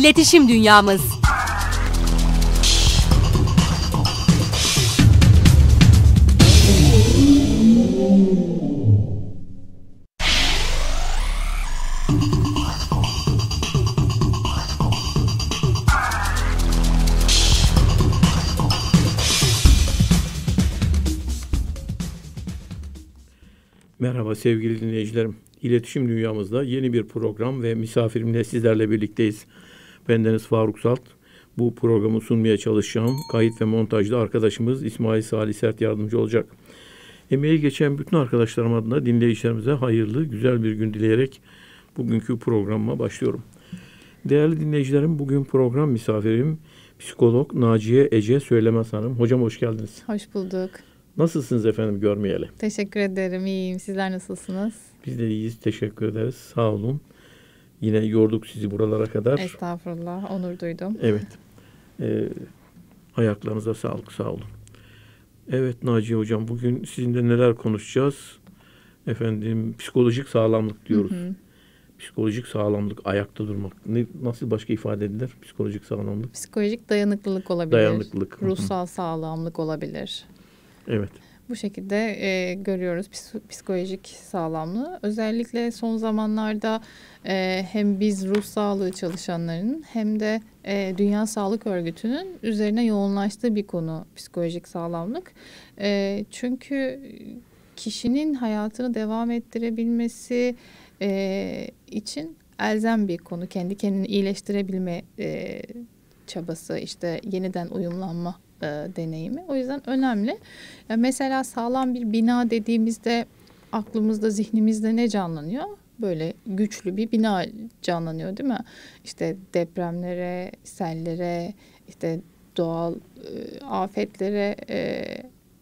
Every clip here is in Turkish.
İletişim Dünyamız. Merhaba sevgili dinleyicilerim. İletişim Dünyamızda yeni bir program ve misafirimle sizlerle birlikteyiz. Bendeniz Faruk Salt. Bu programı sunmaya çalışacağım. Kayıt ve montajda arkadaşımız İsmail Salih Sert yardımcı olacak. Emeği geçen bütün arkadaşlarım adına dinleyicilerimize hayırlı, güzel bir gün dileyerek bugünkü programıma başlıyorum. Değerli dinleyicilerim, bugün program misafirim psikolog Naciye Ece Söylemez Hanım. Hocam hoş geldiniz. Hoş bulduk. Nasılsınız efendim görmeyeli? Teşekkür ederim. iyiyim. Sizler nasılsınız? Biz de iyiyiz. Teşekkür ederiz. Sağ olun. Yine yorduk sizi buralara kadar. Estağfurullah, onur duydum. Evet. E, ayaklarınıza sağlık, sağ olun. Evet Naciye Hocam, bugün sizinle neler konuşacağız? Efendim, psikolojik sağlamlık diyoruz. Hı hı. Psikolojik sağlamlık, ayakta durmak. Ne, nasıl başka ifade edilir psikolojik sağlamlık? Psikolojik dayanıklılık olabilir. Dayanıklılık. Ruhsal sağlamlık olabilir. Evet bu şekilde e, görüyoruz psikolojik sağlamlığı. Özellikle son zamanlarda e, hem biz ruh sağlığı çalışanlarının hem de e, Dünya Sağlık Örgütü'nün üzerine yoğunlaştığı bir konu psikolojik sağlamlık. E, çünkü kişinin hayatını devam ettirebilmesi e, için elzem bir konu. Kendi kendini iyileştirebilme e, çabası işte yeniden uyumlanma e, deneyimi. O yüzden önemli. E, mesela sağlam bir bina dediğimizde aklımızda, zihnimizde ne canlanıyor? Böyle güçlü bir bina canlanıyor değil mi? İşte depremlere, sellere, işte doğal e, afetlere e,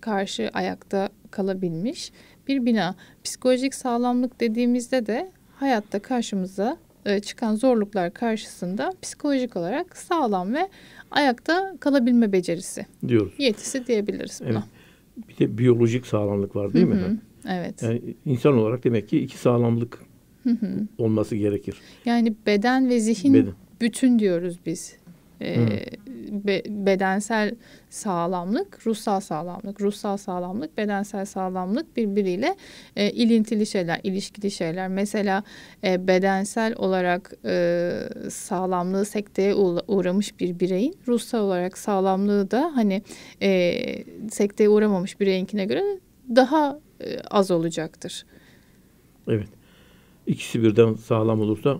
karşı ayakta kalabilmiş bir bina. Psikolojik sağlamlık dediğimizde de hayatta karşımıza e, çıkan zorluklar karşısında psikolojik olarak sağlam ve ayakta kalabilme becerisi. Diyoruz. Yetisi diyebiliriz buna. Evet. Bir de biyolojik sağlamlık var değil Hı-hı. mi? Evet. Yani insan olarak demek ki iki sağlamlık Hı-hı. olması gerekir. Yani beden ve zihin beden. bütün diyoruz biz. Ee, be, bedensel sağlamlık, ruhsal sağlamlık, ruhsal sağlamlık, bedensel sağlamlık birbiriyle e, ilintili şeyler, ilişkili şeyler. Mesela e, bedensel olarak e, sağlamlığı sekteye uğramış bir bireyin ruhsal olarak sağlamlığı da hani e, sekteye uğramamış bireyinkine göre daha e, az olacaktır. Evet. İkisi birden sağlam olursa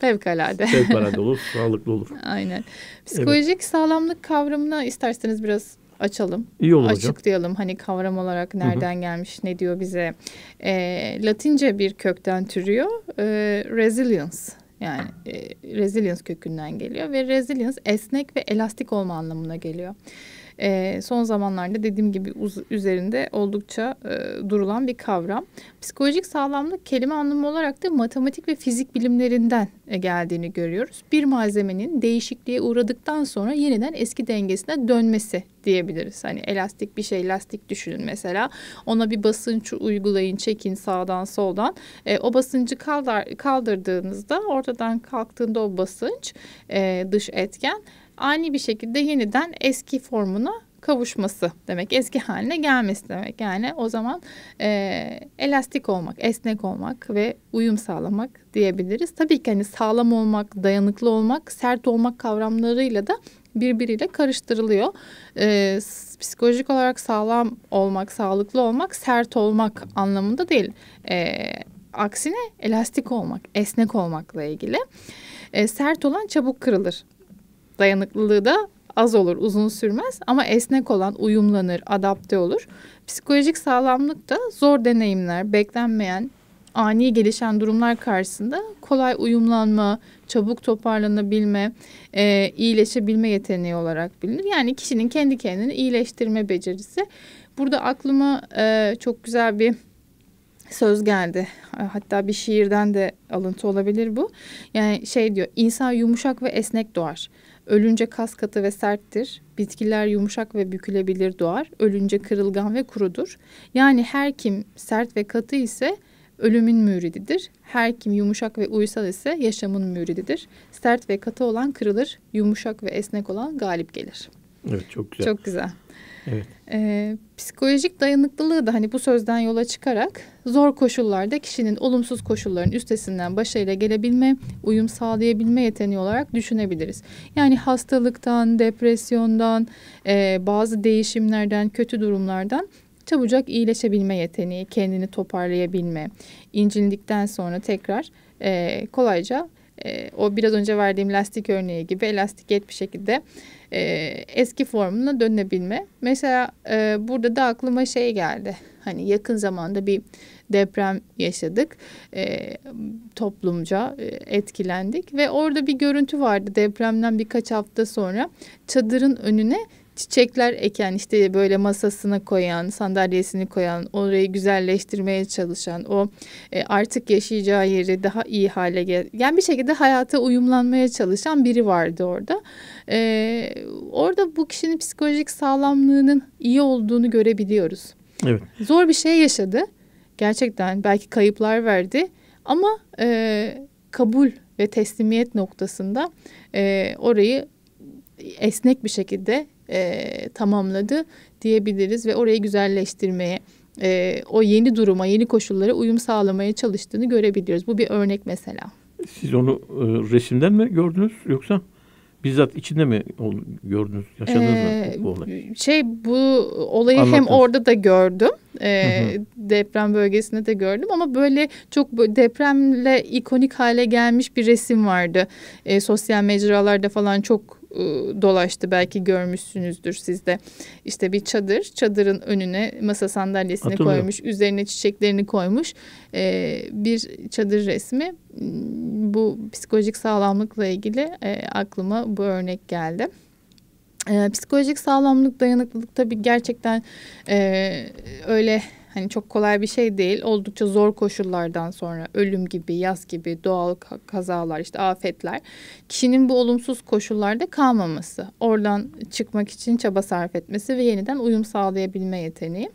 Fevkalade. Fevkalade olur, sağlıklı olur. Aynen. Psikolojik evet. sağlamlık kavramına isterseniz biraz açalım. İyi olur Açıklayalım hocam. hani kavram olarak nereden Hı-hı. gelmiş, ne diyor bize. E, Latince bir kökten türüyor. E, resilience yani e, resilience kökünden geliyor ve resilience esnek ve elastik olma anlamına geliyor e, son zamanlarda dediğim gibi uz- üzerinde oldukça e, durulan bir kavram. Psikolojik sağlamlık kelime anlamı olarak da matematik ve fizik bilimlerinden e, geldiğini görüyoruz. Bir malzemenin değişikliğe uğradıktan sonra yeniden eski dengesine dönmesi diyebiliriz. Hani elastik bir şey lastik düşünün mesela. Ona bir basınç uygulayın, çekin sağdan soldan. E, o basıncı kaldır, kaldırdığınızda ortadan kalktığında o basınç e, dış etken ani bir şekilde yeniden eski formuna kavuşması demek. Eski haline gelmesi demek. Yani o zaman e, elastik olmak, esnek olmak ve uyum sağlamak diyebiliriz. Tabii ki hani sağlam olmak, dayanıklı olmak, sert olmak kavramlarıyla da birbiriyle karıştırılıyor. E, psikolojik olarak sağlam olmak, sağlıklı olmak, sert olmak anlamında değil. E, aksine elastik olmak, esnek olmakla ilgili. E, sert olan çabuk kırılır dayanıklılığı da az olur, uzun sürmez ama esnek olan uyumlanır, adapte olur. Psikolojik sağlamlık da zor deneyimler, beklenmeyen, ani gelişen durumlar karşısında kolay uyumlanma, çabuk toparlanabilme, e, iyileşebilme yeteneği olarak bilinir. Yani kişinin kendi kendini iyileştirme becerisi. Burada aklıma e, çok güzel bir söz geldi. E, hatta bir şiirden de alıntı olabilir bu. Yani şey diyor, insan yumuşak ve esnek doğar. Ölünce kas katı ve serttir. Bitkiler yumuşak ve bükülebilir doğar. Ölünce kırılgan ve kurudur. Yani her kim sert ve katı ise ölümün mürididir. Her kim yumuşak ve uysal ise yaşamın mürididir. Sert ve katı olan kırılır, yumuşak ve esnek olan galip gelir.'' Evet çok güzel. Çok güzel. Evet. Ee, psikolojik dayanıklılığı da hani bu sözden yola çıkarak zor koşullarda kişinin olumsuz koşulların üstesinden başarıyla gelebilme, uyum sağlayabilme yeteneği olarak düşünebiliriz. Yani hastalıktan, depresyondan, e, bazı değişimlerden, kötü durumlardan çabucak iyileşebilme yeteneği, kendini toparlayabilme, incindikten sonra tekrar e, kolayca e, o biraz önce verdiğim lastik örneği gibi elastik et bir şekilde e, eski formuna dönebilme. Mesela e, burada da aklıma şey geldi. Hani yakın zamanda bir deprem yaşadık. E, toplumca e, etkilendik ve orada bir görüntü vardı depremden birkaç hafta sonra çadırın önüne çiçekler eken işte böyle masasını koyan, sandalyesini koyan, orayı güzelleştirmeye çalışan, o e, artık yaşayacağı yeri daha iyi hale gel, yani bir şekilde hayata uyumlanmaya çalışan biri vardı orada. E, orada bu kişinin psikolojik sağlamlığının iyi olduğunu görebiliyoruz. Evet. Zor bir şey yaşadı. Gerçekten belki kayıplar verdi ama e, kabul ve teslimiyet noktasında e, orayı esnek bir şekilde e, tamamladı diyebiliriz ve orayı güzelleştirmeye e, o yeni duruma, yeni koşullara uyum sağlamaya çalıştığını görebiliyoruz. Bu bir örnek mesela. Siz onu e, resimden mi gördünüz yoksa bizzat içinde mi gördünüz, yaşadınız ee, mı e, bu olayı? Şey bu olayı Anlattınız. hem orada da gördüm. E, deprem bölgesinde de gördüm ama böyle çok depremle ikonik hale gelmiş bir resim vardı. E, sosyal mecralarda falan çok e, dolaştı belki görmüşsünüzdür sizde. İşte bir çadır, çadırın önüne masa sandalyesini koymuş, üzerine çiçeklerini koymuş. E, bir çadır resmi hmm, bu psikolojik sağlamlıkla ilgili e, aklıma bu örnek geldi. E, psikolojik sağlamlık, dayanıklılık tabii gerçekten e, öyle Hani çok kolay bir şey değil. Oldukça zor koşullardan sonra ölüm gibi, yaz gibi, doğal kazalar, işte afetler. Kişinin bu olumsuz koşullarda kalmaması, oradan çıkmak için çaba sarf etmesi ve yeniden uyum sağlayabilme yeteneği.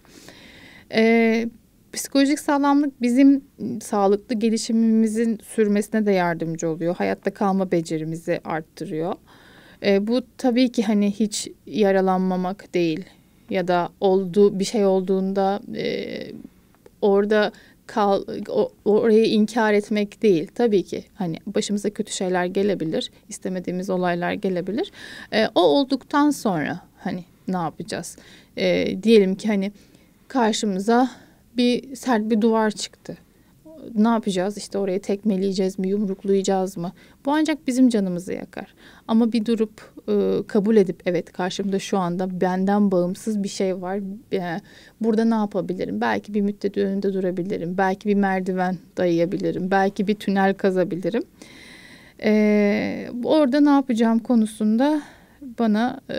Ee, psikolojik sağlamlık bizim sağlıklı gelişimimizin sürmesine de yardımcı oluyor. Hayatta kalma becerimizi arttırıyor. E, bu tabii ki hani hiç yaralanmamak değil ya da oldu bir şey olduğunda e, orada kal o, orayı inkar etmek değil tabii ki hani başımıza kötü şeyler gelebilir istemediğimiz olaylar gelebilir e, o olduktan sonra hani ne yapacağız e, diyelim ki hani karşımıza bir sert bir duvar çıktı ne yapacağız? İşte oraya tekmeleyeceğiz mi, yumruklayacağız mı? Bu ancak bizim canımızı yakar. Ama bir durup e, kabul edip evet karşımda şu anda benden bağımsız bir şey var. E, burada ne yapabilirim? Belki bir müddet önünde durabilirim. Belki bir merdiven dayayabilirim. Belki bir tünel kazabilirim. E, orada ne yapacağım konusunda bana e,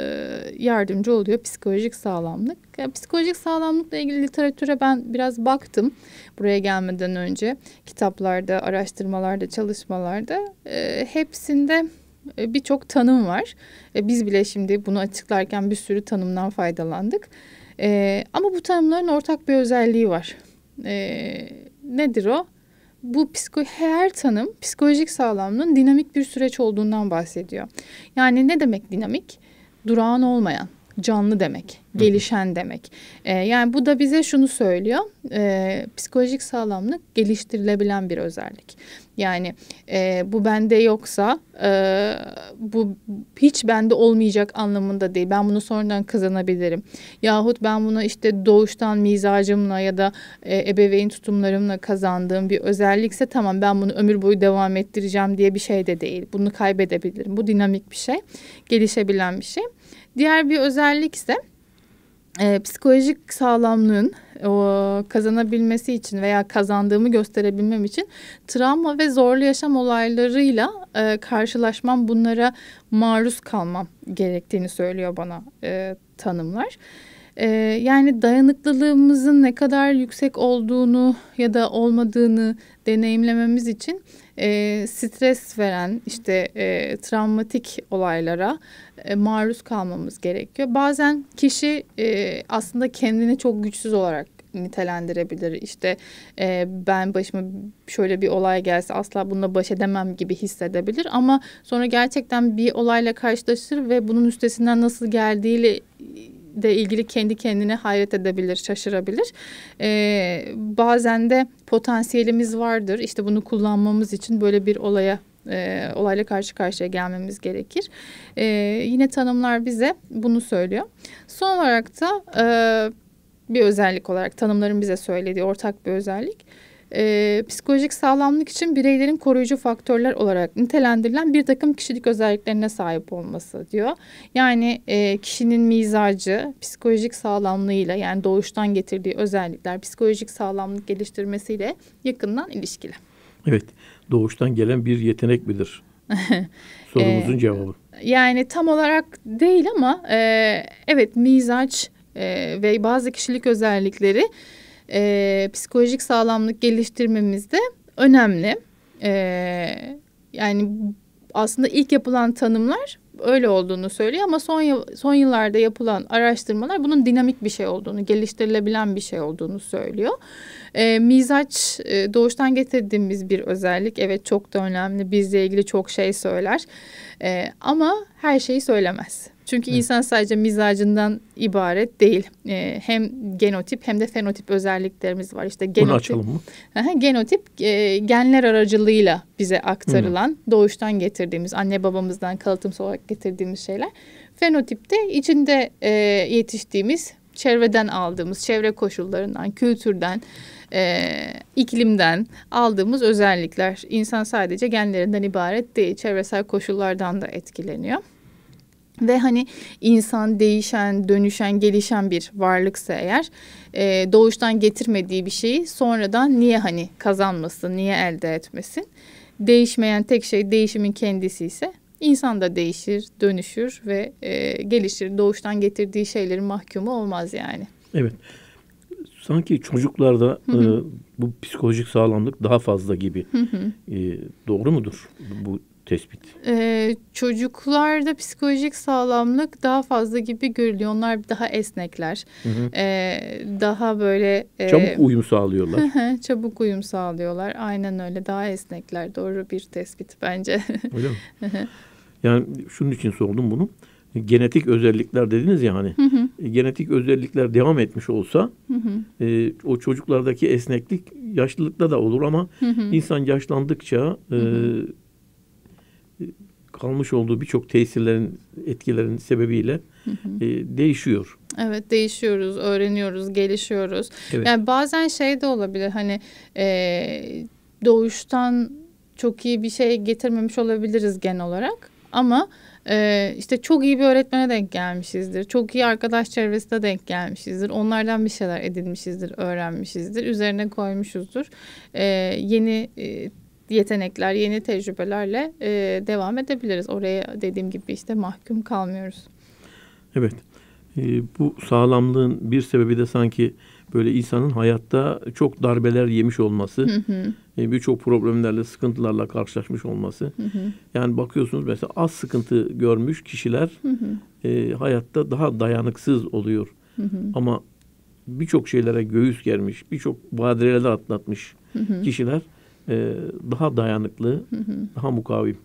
yardımcı oluyor psikolojik sağlamlık. Ya, psikolojik sağlamlıkla ilgili literatüre ben biraz baktım buraya gelmeden önce kitaplarda, araştırmalarda, çalışmalarda e, hepsinde e, birçok tanım var. E, biz bile şimdi bunu açıklarken bir sürü tanımdan faydalandık. E, ama bu tanımların ortak bir özelliği var. E, nedir o? bu psiko her tanım psikolojik sağlamlığın dinamik bir süreç olduğundan bahsediyor. Yani ne demek dinamik? Durağan olmayan, canlı demek, gelişen demek. E, yani bu da bize şunu söylüyor, e, psikolojik sağlamlık geliştirilebilen bir özellik. Yani e, bu bende yoksa e, bu hiç bende olmayacak anlamında değil. Ben bunu sonradan kazanabilirim. Yahut ben bunu işte doğuştan mizacımla ya da e, ebeveyn tutumlarımla kazandığım bir özellikse tamam ben bunu ömür boyu devam ettireceğim diye bir şey de değil. Bunu kaybedebilirim. Bu dinamik bir şey, gelişebilen bir şey. Diğer bir özellik ise e, psikolojik sağlamlığın o, kazanabilmesi için veya kazandığımı gösterebilmem için travma ve zorlu yaşam olaylarıyla e, karşılaşmam, bunlara maruz kalmam gerektiğini söylüyor bana e, tanımlar. E, yani dayanıklılığımızın ne kadar yüksek olduğunu ya da olmadığını deneyimlememiz için e, stres veren işte e, travmatik olaylara e, maruz kalmamız gerekiyor. Bazen kişi e, aslında kendini çok güçsüz olarak nitelendirebilir. İşte e, ben başıma şöyle bir olay gelse asla bununla baş edemem gibi hissedebilir. Ama sonra gerçekten bir olayla karşılaşır ve bunun üstesinden nasıl geldiğiyle de ilgili kendi kendine hayret edebilir, şaşırabilir. Ee, bazen de potansiyelimiz vardır. İşte bunu kullanmamız için böyle bir olaya e, olayla karşı karşıya gelmemiz gerekir. E, yine tanımlar bize bunu söylüyor. Son olarak da e, bir özellik olarak tanımların bize söylediği ortak bir özellik e, psikolojik sağlamlık için bireylerin koruyucu faktörler olarak nitelendirilen bir takım kişilik özelliklerine sahip olması diyor. Yani e, kişinin mizacı psikolojik sağlamlığıyla yani doğuştan getirdiği özellikler psikolojik sağlamlık geliştirmesiyle yakından ilişkili. Evet doğuştan gelen bir yetenek midir? Sorumuzun e, cevabı. Yani tam olarak değil ama e, evet mizaç e, ve bazı kişilik özellikleri e, psikolojik sağlamlık geliştirmemiz de önemli. E, yani aslında ilk yapılan tanımlar öyle olduğunu söylüyor ama son son yıllarda yapılan araştırmalar bunun dinamik bir şey olduğunu, geliştirilebilen bir şey olduğunu söylüyor. E, mizaç e, doğuştan getirdiğimiz bir özellik. Evet çok da önemli. Bizle ilgili çok şey söyler. E, ama her şeyi söylemez. Çünkü evet. insan sadece mizacından ibaret değil. E, hem genotip hem de fenotip özelliklerimiz var. İşte genotip, Bunu açalım mı? Aha, genotip e, genler aracılığıyla bize aktarılan, Hı. Hmm. doğuştan getirdiğimiz, anne babamızdan kalıtımsız olarak getirdiğimiz şeyler. Fenotip de içinde e, yetiştiğimiz, çevreden aldığımız, çevre koşullarından, kültürden, e, iklimden aldığımız özellikler. İnsan sadece genlerinden ibaret değil, çevresel koşullardan da etkileniyor. Ve hani insan değişen, dönüşen, gelişen bir varlıksa eğer e, doğuştan getirmediği bir şeyi sonradan niye hani kazanmasın, niye elde etmesin? Değişmeyen tek şey değişimin kendisi ise insan da değişir, dönüşür ve e, gelişir. Doğuştan getirdiği şeylerin mahkumu olmaz yani. Evet. Sanki çocuklarda hı E, bu psikolojik sağlamlık daha fazla gibi. E, doğru mudur bu tespit? Ee, çocuklarda psikolojik sağlamlık daha fazla gibi görülüyor. Onlar daha esnekler. Hı hı. Ee, daha böyle... E, çabuk uyum sağlıyorlar. çabuk uyum sağlıyorlar. Aynen öyle. Daha esnekler. Doğru bir tespit bence. öyle mi? yani şunun için sordum bunu. Genetik özellikler dediniz ya hani. Hı hı. Genetik özellikler devam etmiş olsa hı hı. E, o çocuklardaki esneklik yaşlılıkta da olur ama hı hı. insan yaşlandıkça... E, hı hı kalmış olduğu birçok tesirlerin etkilerin sebebiyle E, değişiyor. Evet değişiyoruz, öğreniyoruz, gelişiyoruz. Evet. Yani bazen şey de olabilir hani e, doğuştan çok iyi bir şey getirmemiş olabiliriz genel olarak ama e, işte çok iyi bir öğretmene denk gelmişizdir. Çok iyi arkadaş çevresine denk gelmişizdir. Onlardan bir şeyler edinmişizdir, öğrenmişizdir, üzerine koymuşuzdur. E, yeni e, yetenekler, yeni tecrübelerle e, devam edebiliriz. Oraya dediğim gibi işte mahkum kalmıyoruz. Evet. E, bu sağlamlığın bir sebebi de sanki böyle insanın hayatta çok darbeler yemiş olması, hı hı. E, birçok problemlerle, sıkıntılarla karşılaşmış olması. Hı hı. Yani bakıyorsunuz mesela az sıkıntı görmüş kişiler hı hı. E, hayatta daha dayanıksız oluyor. Hı hı. Ama birçok şeylere göğüs germiş, birçok badireler atlatmış hı hı. kişiler e, daha dayanıklı, hı hı. daha mukavim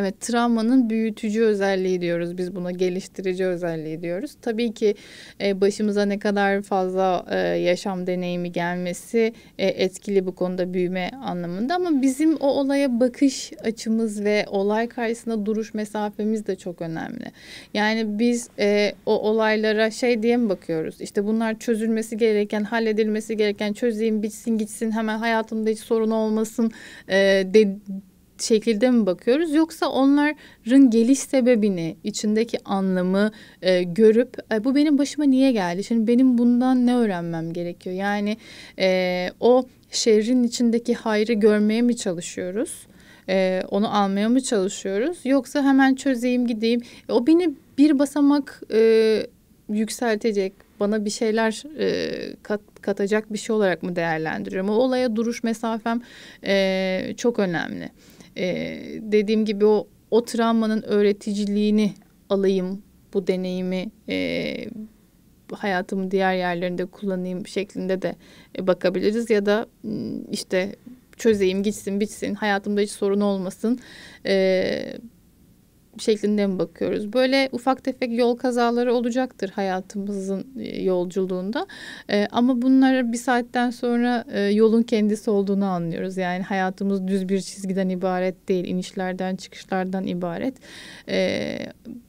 Evet travmanın büyütücü özelliği diyoruz biz buna geliştirici özelliği diyoruz. Tabii ki e, başımıza ne kadar fazla e, yaşam deneyimi gelmesi e, etkili bu konuda büyüme anlamında ama bizim o olaya bakış açımız ve olay karşısında duruş mesafemiz de çok önemli. Yani biz e, o olaylara şey diye mi bakıyoruz? İşte bunlar çözülmesi gereken, halledilmesi gereken çözeyim bitsin gitsin hemen hayatımda hiç sorun olmasın e, de, şekilde mi bakıyoruz yoksa onların geliş sebebini, içindeki anlamı e, görüp e, bu benim başıma niye geldi? Şimdi benim bundan ne öğrenmem gerekiyor? Yani e, o şehrin içindeki hayrı görmeye mi çalışıyoruz? E, onu almaya mı çalışıyoruz? Yoksa hemen çözeyim gideyim. E, o beni bir basamak e, yükseltecek, bana bir şeyler e, kat, katacak bir şey olarak mı değerlendiriyorum? O olaya duruş mesafem e, çok önemli e, dediğim gibi o o travmanın öğreticiliğini alayım bu deneyimi e, ee, hayatımın diğer yerlerinde kullanayım şeklinde de e, bakabiliriz ya da hmm, işte çözeyim gitsin bitsin hayatımda hiç sorun olmasın e, şeklinde mi bakıyoruz? Böyle ufak tefek yol kazaları olacaktır hayatımızın e, yolculuğunda. E, ama bunları bir saatten sonra e, yolun kendisi olduğunu anlıyoruz. Yani hayatımız düz bir çizgiden ibaret değil, inişlerden çıkışlardan ibaret. E,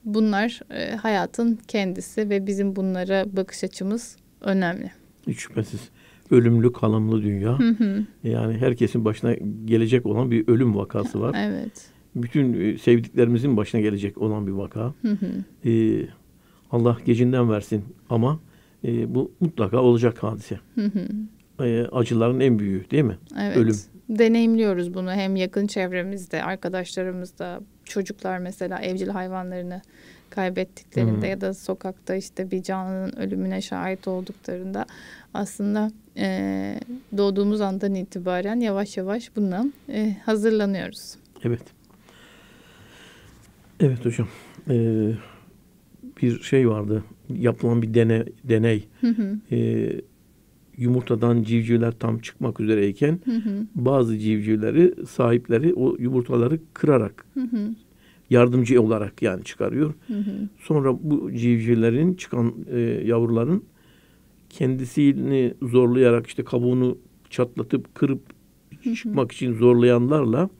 bunlar e, hayatın kendisi ve bizim bunlara bakış açımız önemli. Hiç şüphesiz ölümlü kalımlı dünya. Hı hı. Yani herkesin başına gelecek olan bir ölüm vakası var. Evet bütün e, sevdiklerimizin başına gelecek olan bir vaka. Hı hı. E, Allah gecinden versin ama e, bu mutlaka olacak hadise. Hı hı. E, acıların en büyüğü değil mi? Evet. Ölüm. Deneyimliyoruz bunu hem yakın çevremizde, arkadaşlarımızda, çocuklar mesela evcil hayvanlarını kaybettiklerinde hmm. ya da sokakta işte bir canlının ölümüne şahit olduklarında aslında e, doğduğumuz andan itibaren yavaş yavaş bundan e, hazırlanıyoruz. Evet. Evet hocam. Ee, bir şey vardı. Yapılan bir dene, deney. Ee, yumurtadan civcivler tam çıkmak üzereyken bazı civcivleri sahipleri o yumurtaları kırarak yardımcı olarak yani çıkarıyor. Sonra bu civcivlerin çıkan e, yavruların kendisini zorlayarak işte kabuğunu çatlatıp kırıp hı çıkmak için zorlayanlarla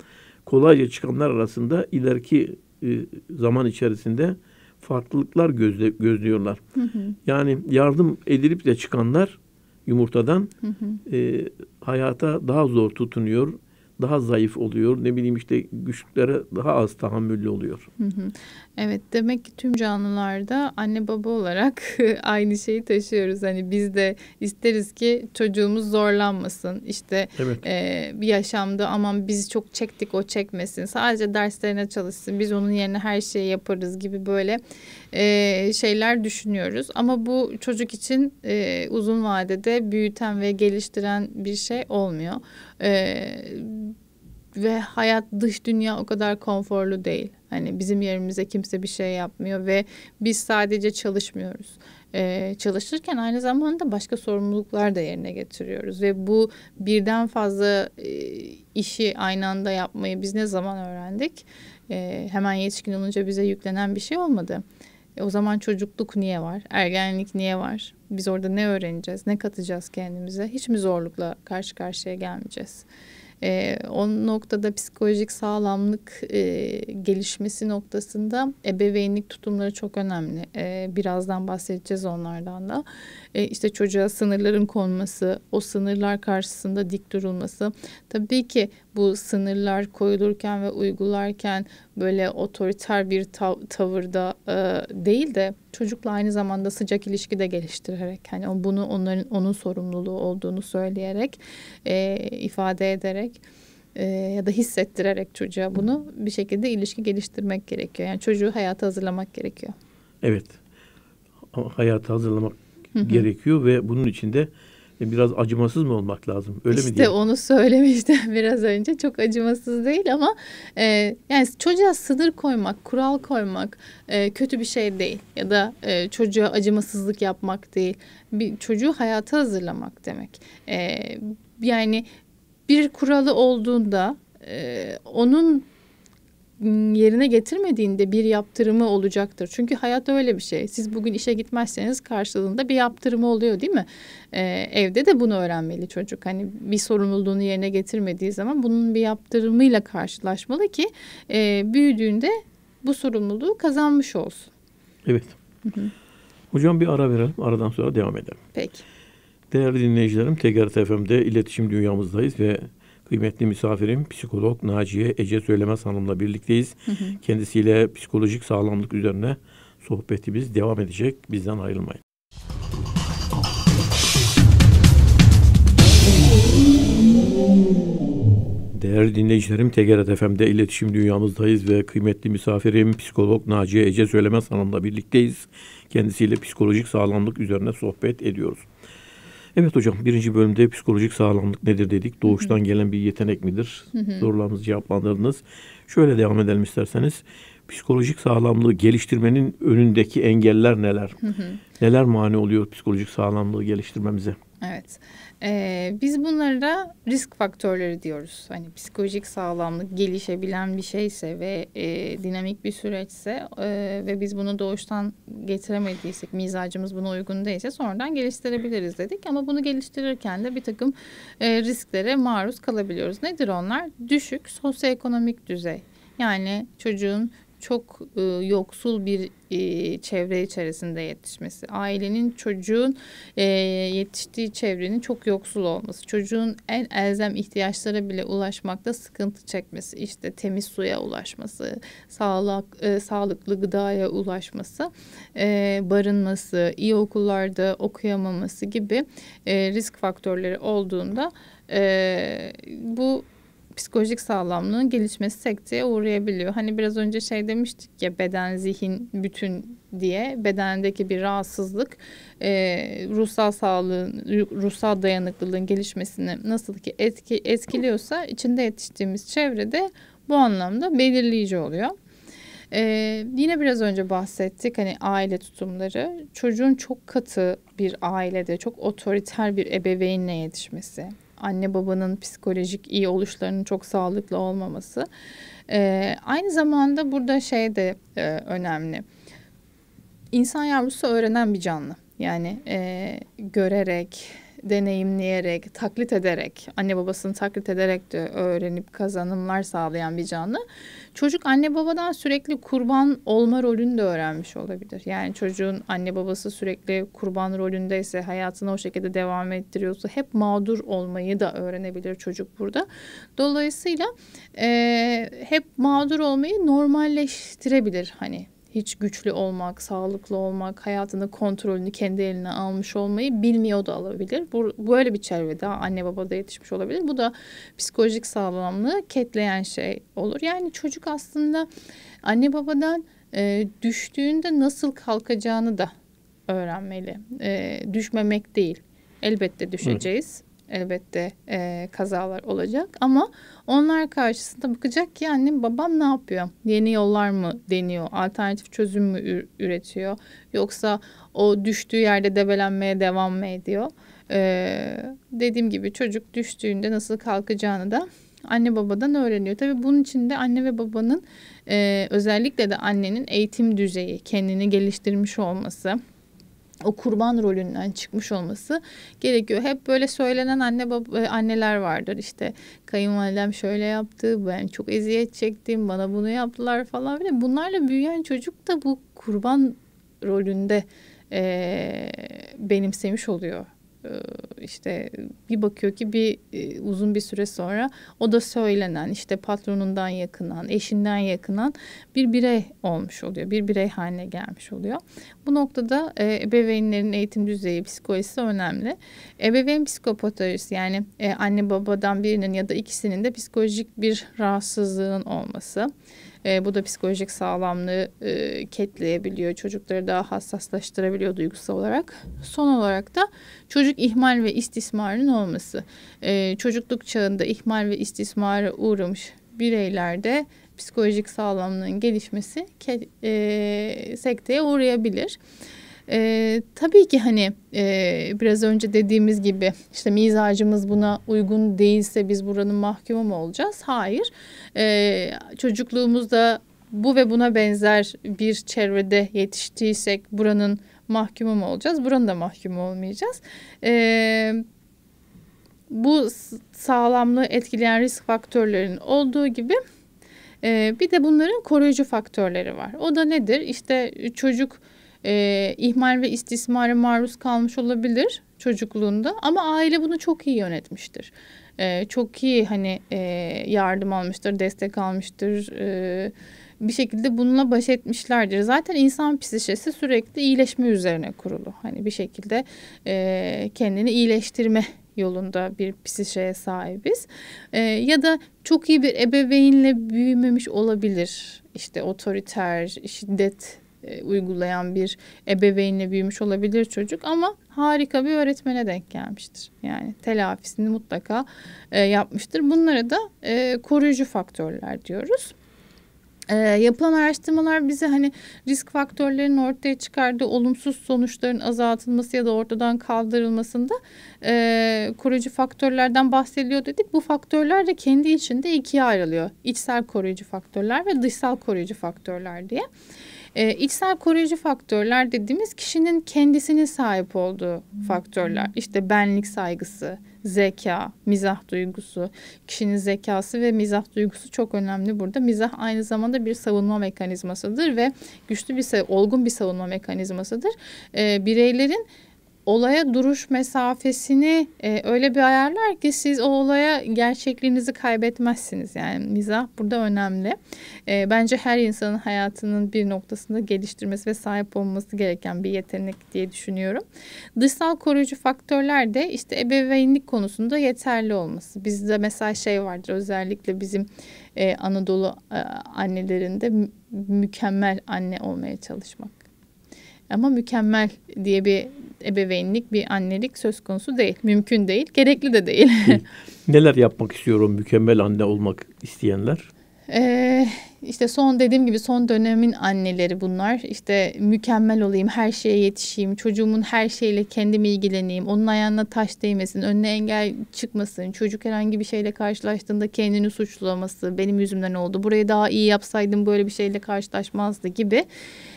kolayca çıkanlar arasında ileriki e, zaman içerisinde farklılıklar gözle, gözlüyorlar. Hı hı. Yani yardım edilip de çıkanlar yumurtadan hı hı. E, hayata daha zor tutunuyor, daha zayıf oluyor. Ne bileyim işte güçlüklere daha az tahammüllü oluyor. Hı hı. Evet demek ki tüm canlılarda anne baba olarak aynı şeyi taşıyoruz. Hani biz de isteriz ki çocuğumuz zorlanmasın. İşte evet. e, bir yaşamda aman biz çok çektik o çekmesin. Sadece derslerine çalışsın. Biz onun yerine her şeyi yaparız gibi böyle e, şeyler düşünüyoruz. Ama bu çocuk için e, uzun vadede büyüten ve geliştiren bir şey olmuyor. E, ve hayat dış dünya o kadar konforlu değil. Hani bizim yerimize kimse bir şey yapmıyor ve biz sadece çalışmıyoruz. Ee, çalışırken aynı zamanda başka sorumluluklar da yerine getiriyoruz ve bu birden fazla e, işi aynı anda yapmayı biz ne zaman öğrendik? Ee, hemen yetişkin olunca bize yüklenen bir şey olmadı. E, o zaman çocukluk niye var? Ergenlik niye var? Biz orada ne öğreneceğiz? Ne katacağız kendimize? Hiç mi zorlukla karşı karşıya gelmeyeceğiz? E, o noktada psikolojik sağlamlık e, gelişmesi noktasında ebeveynlik tutumları çok önemli. E, birazdan bahsedeceğiz onlardan da. E, işte çocuğa sınırların konması, o sınırlar karşısında dik durulması. Tabii ki bu sınırlar koyulurken ve uygularken böyle otoriter bir tav- tavırda e, değil de çocukla aynı zamanda sıcak ilişki de geliştirerek hani bunu onların onun sorumluluğu olduğunu söyleyerek e, ifade ederek e, ya da hissettirerek çocuğa bunu bir şekilde ilişki geliştirmek gerekiyor. Yani çocuğu hayata hazırlamak gerekiyor. Evet. Hayata hazırlamak gerekiyor ve bunun içinde e, biraz acımasız mı olmak lazım? Öyle işte mi İşte onu söylemiştim biraz önce. Çok acımasız değil ama e, yani çocuğa sınır koymak, kural koymak e, kötü bir şey değil. Ya da e, çocuğa acımasızlık yapmak değil. Bir çocuğu hayata hazırlamak demek. E, yani bir kuralı olduğunda e, onun Iı, yerine getirmediğinde bir yaptırımı olacaktır. Çünkü hayat öyle bir şey. Siz bugün işe gitmezseniz karşılığında bir yaptırımı oluyor değil mi? Ee, evde de bunu öğrenmeli çocuk. Hani bir sorumluluğunu yerine getirmediği zaman bunun bir yaptırımıyla karşılaşmalı ki e, büyüdüğünde bu sorumluluğu kazanmış olsun. Evet. Hocam bir ara verelim. Aradan sonra devam edelim. Peki. Değerli dinleyicilerim, TGRT FM'de iletişim dünyamızdayız ve Kıymetli misafirim psikolog Naciye Ece Söylemez Hanım'la birlikteyiz. Hı hı. Kendisiyle psikolojik sağlamlık üzerine sohbetimiz devam edecek. Bizden ayrılmayın. Değerli dinleyicilerim TGRT FM'de iletişim dünyamızdayız ve kıymetli misafirim psikolog Naciye Ece Söylemez Hanım'la birlikteyiz. Kendisiyle psikolojik sağlamlık üzerine sohbet ediyoruz. Evet hocam birinci bölümde psikolojik sağlamlık nedir dedik. Doğuştan gelen bir yetenek midir? Hı-hı. Sorularımızı cevaplandırdınız. Şöyle devam edelim isterseniz. Psikolojik sağlamlığı geliştirmenin önündeki engeller neler? Neler mani oluyor psikolojik sağlamlığı geliştirmemize? Evet. Ee, biz bunlara risk faktörleri diyoruz. Hani psikolojik sağlamlık gelişebilen bir şeyse ve e, dinamik bir süreçse e, ve biz bunu doğuştan getiremediysek, mizacımız buna uygun değilse sonradan geliştirebiliriz dedik. Ama bunu geliştirirken de bir takım e, risklere maruz kalabiliyoruz. Nedir onlar? Düşük sosyoekonomik düzey. Yani çocuğun çok e, yoksul bir e, çevre içerisinde yetişmesi, ailenin çocuğun e, yetiştiği çevrenin çok yoksul olması, çocuğun en elzem ihtiyaçlara bile ulaşmakta sıkıntı çekmesi, işte temiz suya ulaşması, sağlık e, sağlıklı gıdaya ulaşması, e, barınması, iyi okullarda okuyamaması gibi e, risk faktörleri olduğunda e, bu psikolojik sağlamlığın gelişmesi sekteye uğrayabiliyor. Hani biraz önce şey demiştik ya beden, zihin, bütün diye bedendeki bir rahatsızlık e, ruhsal sağlığın, ruhsal dayanıklılığın gelişmesini nasıl ki etki, etkiliyorsa içinde yetiştiğimiz çevrede bu anlamda belirleyici oluyor. Ee, yine biraz önce bahsettik hani aile tutumları çocuğun çok katı bir ailede çok otoriter bir ebeveynle yetişmesi anne babanın psikolojik iyi oluşlarının çok sağlıklı olmaması. E, aynı zamanda burada şey de e, önemli. İnsan yavrusu öğrenen bir canlı. Yani e, görerek, deneyimleyerek, taklit ederek, anne babasını taklit ederek de öğrenip kazanımlar sağlayan bir canlı. Çocuk anne babadan sürekli kurban olma rolünü de öğrenmiş olabilir. Yani çocuğun anne babası sürekli kurban rolündeyse, hayatını o şekilde devam ettiriyorsa hep mağdur olmayı da öğrenebilir çocuk burada. Dolayısıyla e, hep mağdur olmayı normalleştirebilir hani hiç güçlü olmak, sağlıklı olmak, hayatını kontrolünü kendi eline almış olmayı bilmiyor da olabilir. Bu, böyle bir çevrede anne baba da yetişmiş olabilir. Bu da psikolojik sağlamlığı ketleyen şey olur. Yani çocuk aslında anne babadan e, düştüğünde nasıl kalkacağını da öğrenmeli. E, düşmemek değil. Elbette düşeceğiz. Hı elbette e, kazalar olacak ama onlar karşısında bakacak ki annem babam ne yapıyor? Yeni yollar mı deniyor? Alternatif çözüm mü üretiyor? Yoksa o düştüğü yerde develenmeye devam mı ediyor? Ee, dediğim gibi çocuk düştüğünde nasıl kalkacağını da anne babadan öğreniyor. Tabii bunun için de anne ve babanın e, özellikle de annenin eğitim düzeyi kendini geliştirmiş olması o kurban rolünden çıkmış olması gerekiyor. Hep böyle söylenen anne baba e, anneler vardır. İşte kayınvalidem şöyle yaptı, ben çok eziyet çektim, bana bunu yaptılar falan filan. Bunlarla büyüyen çocuk da bu kurban rolünde e, benimsemiş oluyor ee, işte bir bakıyor ki bir e, uzun bir süre sonra o da söylenen işte patronundan yakınan eşinden yakınan bir birey olmuş oluyor bir birey haline gelmiş oluyor. Bu noktada e, ebeveynlerin eğitim düzeyi psikolojisi önemli. Ebeveyn psikopatolojisi yani e, anne babadan birinin ya da ikisinin de psikolojik bir rahatsızlığın olması e, bu da psikolojik sağlamlığı e, ketleyebiliyor. Çocukları daha hassaslaştırabiliyor duygusal olarak. Son olarak da çocuk ihmal ve istismarın olması. E, çocukluk çağında ihmal ve istismara uğramış bireylerde psikolojik sağlamlığın gelişmesi e, sekteye uğrayabilir. E, tabii ki hani e, biraz önce dediğimiz gibi işte mizacımız buna uygun değilse biz buranın mahkumu mu olacağız? Hayır. E, ee, çocukluğumuzda bu ve buna benzer bir çevrede yetiştiysek buranın mahkumu mu olacağız? Buranın da mahkumu olmayacağız. Ee, bu sağlamlığı etkileyen risk faktörlerinin olduğu gibi e, bir de bunların koruyucu faktörleri var. O da nedir? İşte çocuk e, ihmal ve istismara maruz kalmış olabilir çocukluğunda ama aile bunu çok iyi yönetmiştir. E, çok iyi hani e, yardım almıştır, destek almıştır. E, bir şekilde bununla baş etmişlerdir. Zaten insan psikolojisi sürekli iyileşme üzerine kurulu. Hani bir şekilde e, kendini iyileştirme yolunda bir psikolojiye sahibiz. E, ya da çok iyi bir ebeveynle büyümemiş olabilir. İşte otoriter, şiddet e, uygulayan bir ebeveynle büyümüş olabilir çocuk ama harika bir öğretmene denk gelmiştir. Yani telafisini mutlaka e, yapmıştır. Bunlara da e, koruyucu faktörler diyoruz. E, yapılan araştırmalar bize hani risk faktörlerinin ortaya çıkardığı olumsuz sonuçların azaltılması ya da ortadan kaldırılmasında e, koruyucu faktörlerden bahsediliyor dedik. Bu faktörler de kendi içinde ikiye ayrılıyor. İçsel koruyucu faktörler ve dışsal koruyucu faktörler diye. E, içsel koruyucu faktörler dediğimiz kişinin kendisine sahip olduğu faktörler. İşte benlik saygısı, zeka, mizah duygusu. Kişinin zekası ve mizah duygusu çok önemli burada. Mizah aynı zamanda bir savunma mekanizmasıdır ve güçlü bir, olgun bir savunma mekanizmasıdır. E, bireylerin olaya duruş mesafesini e, öyle bir ayarlar ki siz o olaya gerçekliğinizi kaybetmezsiniz. Yani mizah burada önemli. E, bence her insanın hayatının bir noktasında geliştirmesi ve sahip olması gereken bir yetenek diye düşünüyorum. Dışsal koruyucu faktörler de işte ebeveynlik konusunda yeterli olması. Bizde mesela şey vardır özellikle bizim e, Anadolu e, annelerinde mükemmel anne olmaya çalışmak. Ama mükemmel diye bir ebeveynlik, bir annelik söz konusu değil. Mümkün değil, gerekli de değil. Neler yapmak istiyorum mükemmel anne olmak isteyenler? Ee, işte son dediğim gibi son dönemin anneleri bunlar. İşte mükemmel olayım, her şeye yetişeyim, çocuğumun her şeyle kendimi ilgileneyim, onun ayağına taş değmesin, önüne engel çıkmasın, çocuk herhangi bir şeyle karşılaştığında kendini suçlaması, benim yüzümden oldu, burayı daha iyi yapsaydım böyle bir şeyle karşılaşmazdı gibi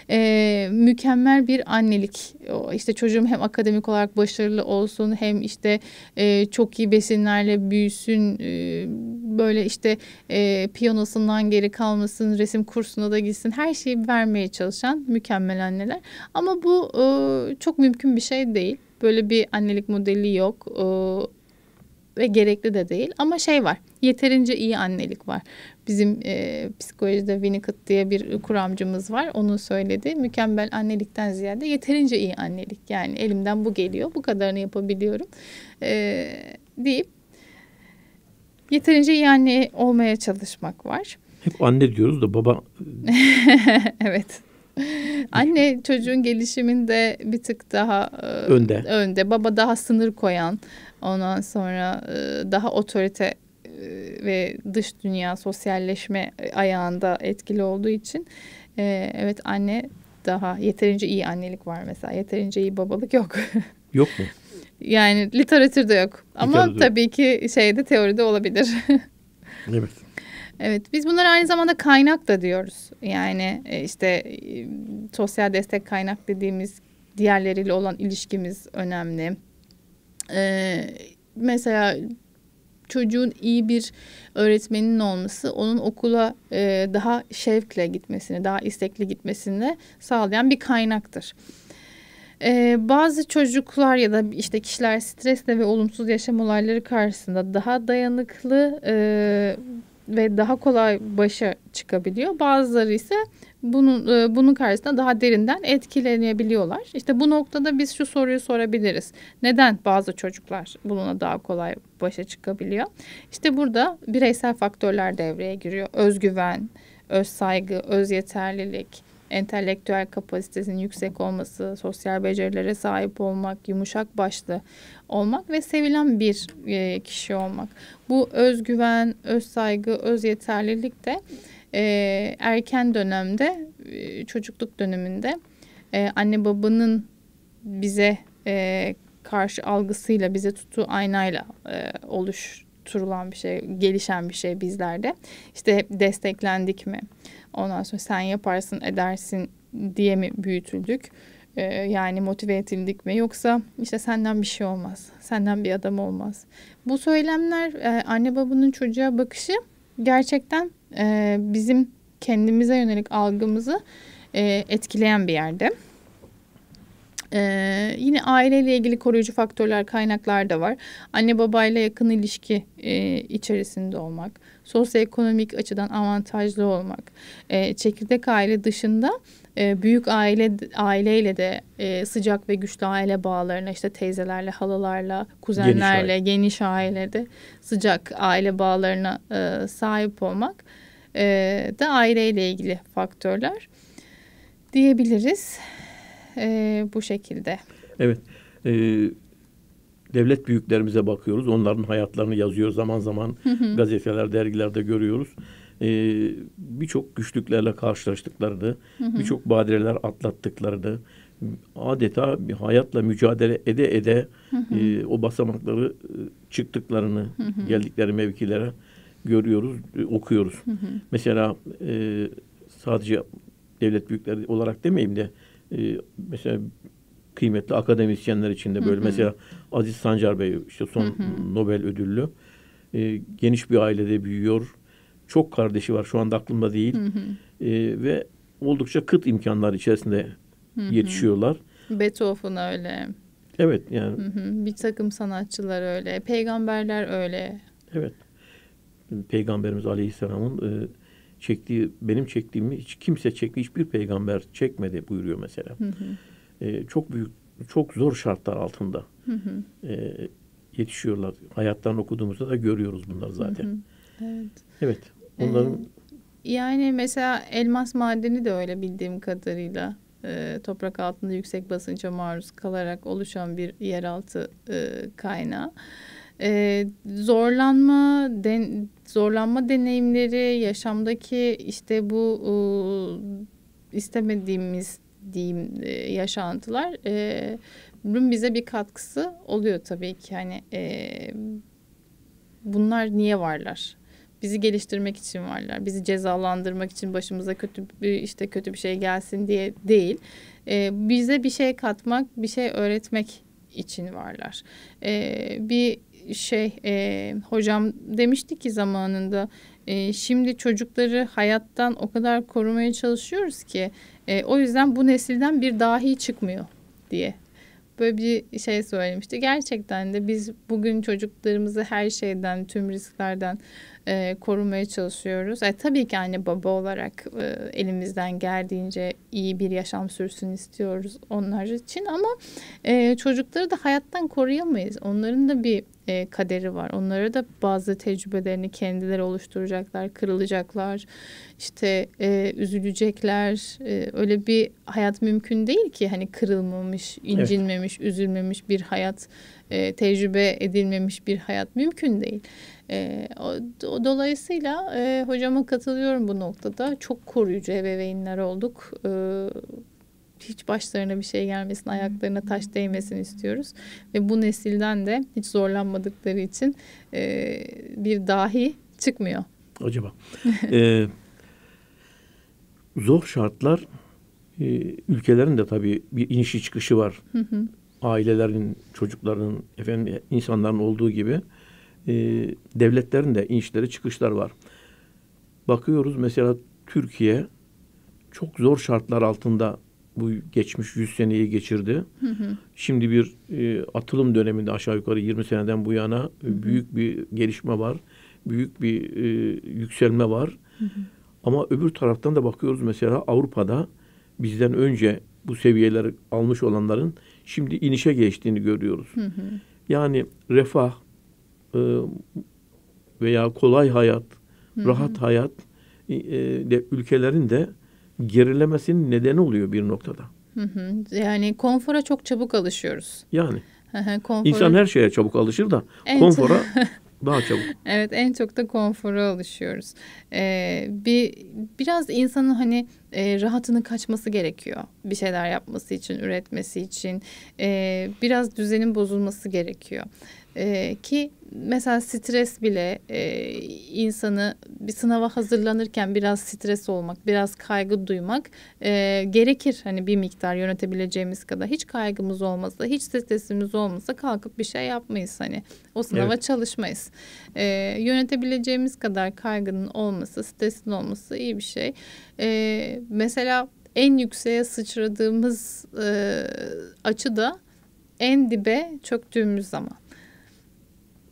ee, mükemmel bir annelik. İşte çocuğum hem akademik olarak başarılı olsun hem işte e, çok iyi besinlerle büyüsün, e, böyle işte e, piyanosundan geri kalmasın yapsın, resim kursuna da gitsin. Her şeyi vermeye çalışan mükemmel anneler. Ama bu e, çok mümkün bir şey değil. Böyle bir annelik modeli yok. E, ve gerekli de değil ama şey var yeterince iyi annelik var. Bizim e, psikolojide Winnicott diye bir kuramcımız var onun söyledi mükemmel annelikten ziyade yeterince iyi annelik yani elimden bu geliyor bu kadarını yapabiliyorum e, deyip yeterince iyi anne olmaya çalışmak var. Hep anne diyoruz da baba. evet. Anne çocuğun gelişiminde bir tık daha e, önde. Önde. Baba daha sınır koyan, ondan sonra e, daha otorite e, ve dış dünya sosyalleşme ayağında etkili olduğu için evet anne daha yeterince iyi annelik var mesela. Yeterince iyi babalık yok. Yok mu? yani literatürde yok. Ama tabii ki şeyde teoride olabilir. evet. Evet biz bunları aynı zamanda kaynak da diyoruz. Yani e, işte e, sosyal destek kaynak dediğimiz diğerleriyle olan ilişkimiz önemli. Ee, mesela çocuğun iyi bir öğretmenin olması onun okula e, daha şevkle gitmesini, daha istekli gitmesini sağlayan bir kaynaktır. E, bazı çocuklar ya da işte kişiler stresle ve olumsuz yaşam olayları karşısında daha dayanıklı e, ve daha kolay başa çıkabiliyor. Bazıları ise bunun e, bunun karşısında daha derinden etkilenebiliyorlar. İşte bu noktada biz şu soruyu sorabiliriz. Neden bazı çocuklar bununla daha kolay başa çıkabiliyor? İşte burada bireysel faktörler devreye giriyor. Özgüven, öz saygı, öz yeterlilik, entelektüel kapasitesinin yüksek olması, sosyal becerilere sahip olmak, yumuşak başlı olmak ve sevilen bir e, kişi olmak. Bu özgüven, öz saygı, öz yeterlilik de e, erken dönemde, e, çocukluk döneminde anne babanın bize karşı algısıyla, bize tuttuğu aynayla oluşturulan bir şey, gelişen bir şey bizlerde. İşte hep desteklendik mi? Ondan sonra sen yaparsın, edersin diye mi büyütüldük? e, yani motive edildik mi yoksa işte senden bir şey olmaz, senden bir adam olmaz. Bu söylemler e, anne babanın çocuğa bakışı gerçekten e, bizim kendimize yönelik algımızı e, etkileyen bir yerde. Ee, yine aileyle ilgili koruyucu faktörler, kaynaklar da var. Anne babayla yakın ilişki e, içerisinde olmak, sosyoekonomik açıdan avantajlı olmak, e, çekirdek aile dışında e, büyük aile aileyle de e, sıcak ve güçlü aile bağlarına işte teyzelerle, halalarla, kuzenlerle, geniş, ailede sıcak aile bağlarına e, sahip olmak e, da aileyle ilgili faktörler diyebiliriz e, bu şekilde. Evet. E, devlet büyüklerimize bakıyoruz. Onların hayatlarını yazıyor zaman zaman gazeteler, dergilerde görüyoruz e, birçok güçlüklerle karşılaştıklarını, birçok badireler atlattıklarını, adeta bir hayatla mücadele ede ede E, o basamakları e, çıktıklarını, geldikleri mevkilere görüyoruz, e, okuyoruz. Mesela e, sadece devlet büyükleri olarak demeyeyim de e, mesela kıymetli akademisyenler içinde böyle mesela Aziz Sancar Bey işte son Nobel ödüllü e, geniş bir ailede büyüyor çok kardeşi var şu anda aklımda değil. Hı hı. E, ve oldukça kıt imkanlar içerisinde hı hı. yetişiyorlar. Beethoven öyle. Evet yani. Hı hı. Bir takım sanatçılar öyle. Peygamberler öyle. Evet. Peygamberimiz Aleyhisselam'ın e, çektiği, benim çektiğimi hiç kimse çekmiyor. Hiçbir peygamber çekmedi buyuruyor mesela. Hı hı. E, çok büyük, çok zor şartlar altında hı hı. E, yetişiyorlar. Hayattan okuduğumuzda da görüyoruz bunları zaten. Hı hı. Evet. Evet. Onların ee, yani mesela elmas madeni de öyle bildiğim kadarıyla e, toprak altında yüksek basınca maruz kalarak oluşan bir yeraltı e, kaynağı. E, zorlanma den, zorlanma deneyimleri yaşamdaki işte bu e, istemediğimiz diyeyim e, yaşantılar e, bunun bize bir katkısı oluyor tabii ki hani e, bunlar niye varlar bizi geliştirmek için varlar. Bizi cezalandırmak için başımıza kötü bir işte kötü bir şey gelsin diye değil. E, bize bir şey katmak, bir şey öğretmek için varlar. E, bir şey e, hocam demişti ki zamanında e, şimdi çocukları hayattan o kadar korumaya çalışıyoruz ki e, o yüzden bu nesilden bir dahi çıkmıyor diye böyle bir şey söylemişti. Gerçekten de biz bugün çocuklarımızı her şeyden, tüm risklerden e, korumaya çalışıyoruz. E, tabii ki anne baba olarak e, elimizden geldiğince iyi bir yaşam sürsün istiyoruz onlar için ama e, çocukları da hayattan koruyamayız. Onların da bir e, kaderi var. Onlara da bazı tecrübelerini kendileri oluşturacaklar, kırılacaklar, işte e, üzülecekler. E, öyle bir hayat mümkün değil ki hani kırılmamış, incinmemiş, evet. üzülmemiş bir hayat, e, tecrübe edilmemiş bir hayat mümkün değil. E, o, dolayısıyla e, hocama katılıyorum bu noktada. Çok koruyucu ebeveynler olduk. E, hiç başlarına bir şey gelmesin, ayaklarına taş değmesin istiyoruz. Ve bu nesilden de hiç zorlanmadıkları için e, bir dahi çıkmıyor. Acaba. ee, zor şartlar e, ülkelerin de tabii bir inişi çıkışı var. Hı hı. Ailelerin, çocukların, efendim insanların olduğu gibi e, devletlerin de inişleri çıkışlar var. Bakıyoruz mesela Türkiye çok zor şartlar altında bu geçmiş 100 seneyi geçirdi. Hı hı. Şimdi bir e, atılım döneminde aşağı yukarı 20 seneden bu yana e, hı hı. büyük bir gelişme var. Büyük bir e, yükselme var. Hı hı. Ama öbür taraftan da bakıyoruz mesela Avrupa'da bizden önce bu seviyeleri almış olanların şimdi inişe geçtiğini görüyoruz. Hı hı. Yani refah e, veya kolay hayat, hı hı. rahat hayat e, e de ülkelerin de gerilemesinin nedeni oluyor bir noktada. Yani konfora çok çabuk alışıyoruz. Yani. konfora... İnsan her şeye çabuk alışır da evet. konfora daha çabuk. Evet en çok da konfora alışıyoruz. Ee, bir biraz insanın hani e, rahatını kaçması gerekiyor. Bir şeyler yapması için, üretmesi için. E, biraz düzenin bozulması gerekiyor. E, ki mesela stres bile e, insanı bir sınava hazırlanırken biraz stres olmak, biraz kaygı duymak e, gerekir. Hani bir miktar yönetebileceğimiz kadar hiç kaygımız olmasa, hiç stresimiz olmasa kalkıp bir şey yapmayız hani. O sınava evet. çalışmayız. E, yönetebileceğimiz kadar kaygının olması, stresin olması iyi bir şey. E, mesela en yükseğe sıçradığımız e, açı da en dibe çöktüğümüz zaman.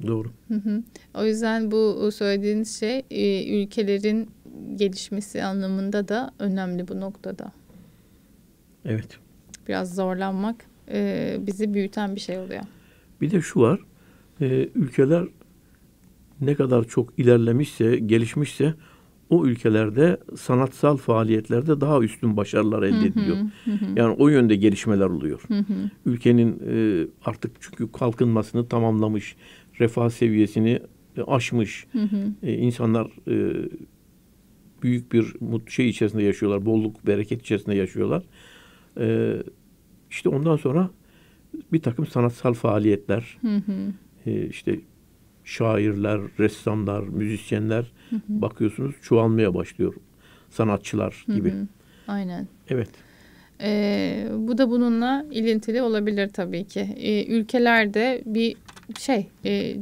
Doğru. Hı hı. O yüzden bu söylediğiniz şey e, ülkelerin gelişmesi anlamında da önemli bu noktada. Evet. Biraz zorlanmak e, bizi büyüten bir şey oluyor. Bir de şu var. E, ülkeler ne kadar çok ilerlemişse, gelişmişse o ülkelerde sanatsal faaliyetlerde daha üstün başarılar elde ediliyor. Yani o yönde gelişmeler oluyor. Ülkenin artık çünkü kalkınmasını tamamlamış, refah seviyesini aşmış. Hı hı. E, insanlar e, büyük bir şey içerisinde yaşıyorlar. Bolluk, bereket içerisinde yaşıyorlar. E, işte ondan sonra bir takım sanatsal faaliyetler, hı hı. E, işte şairler, ressamlar, müzisyenler hı hı. bakıyorsunuz çoğalmaya başlıyor. Sanatçılar gibi. Hı hı. Aynen. Evet. Ee, bu da bununla ilintili olabilir tabii ki. Ee, ülkelerde bir şey e,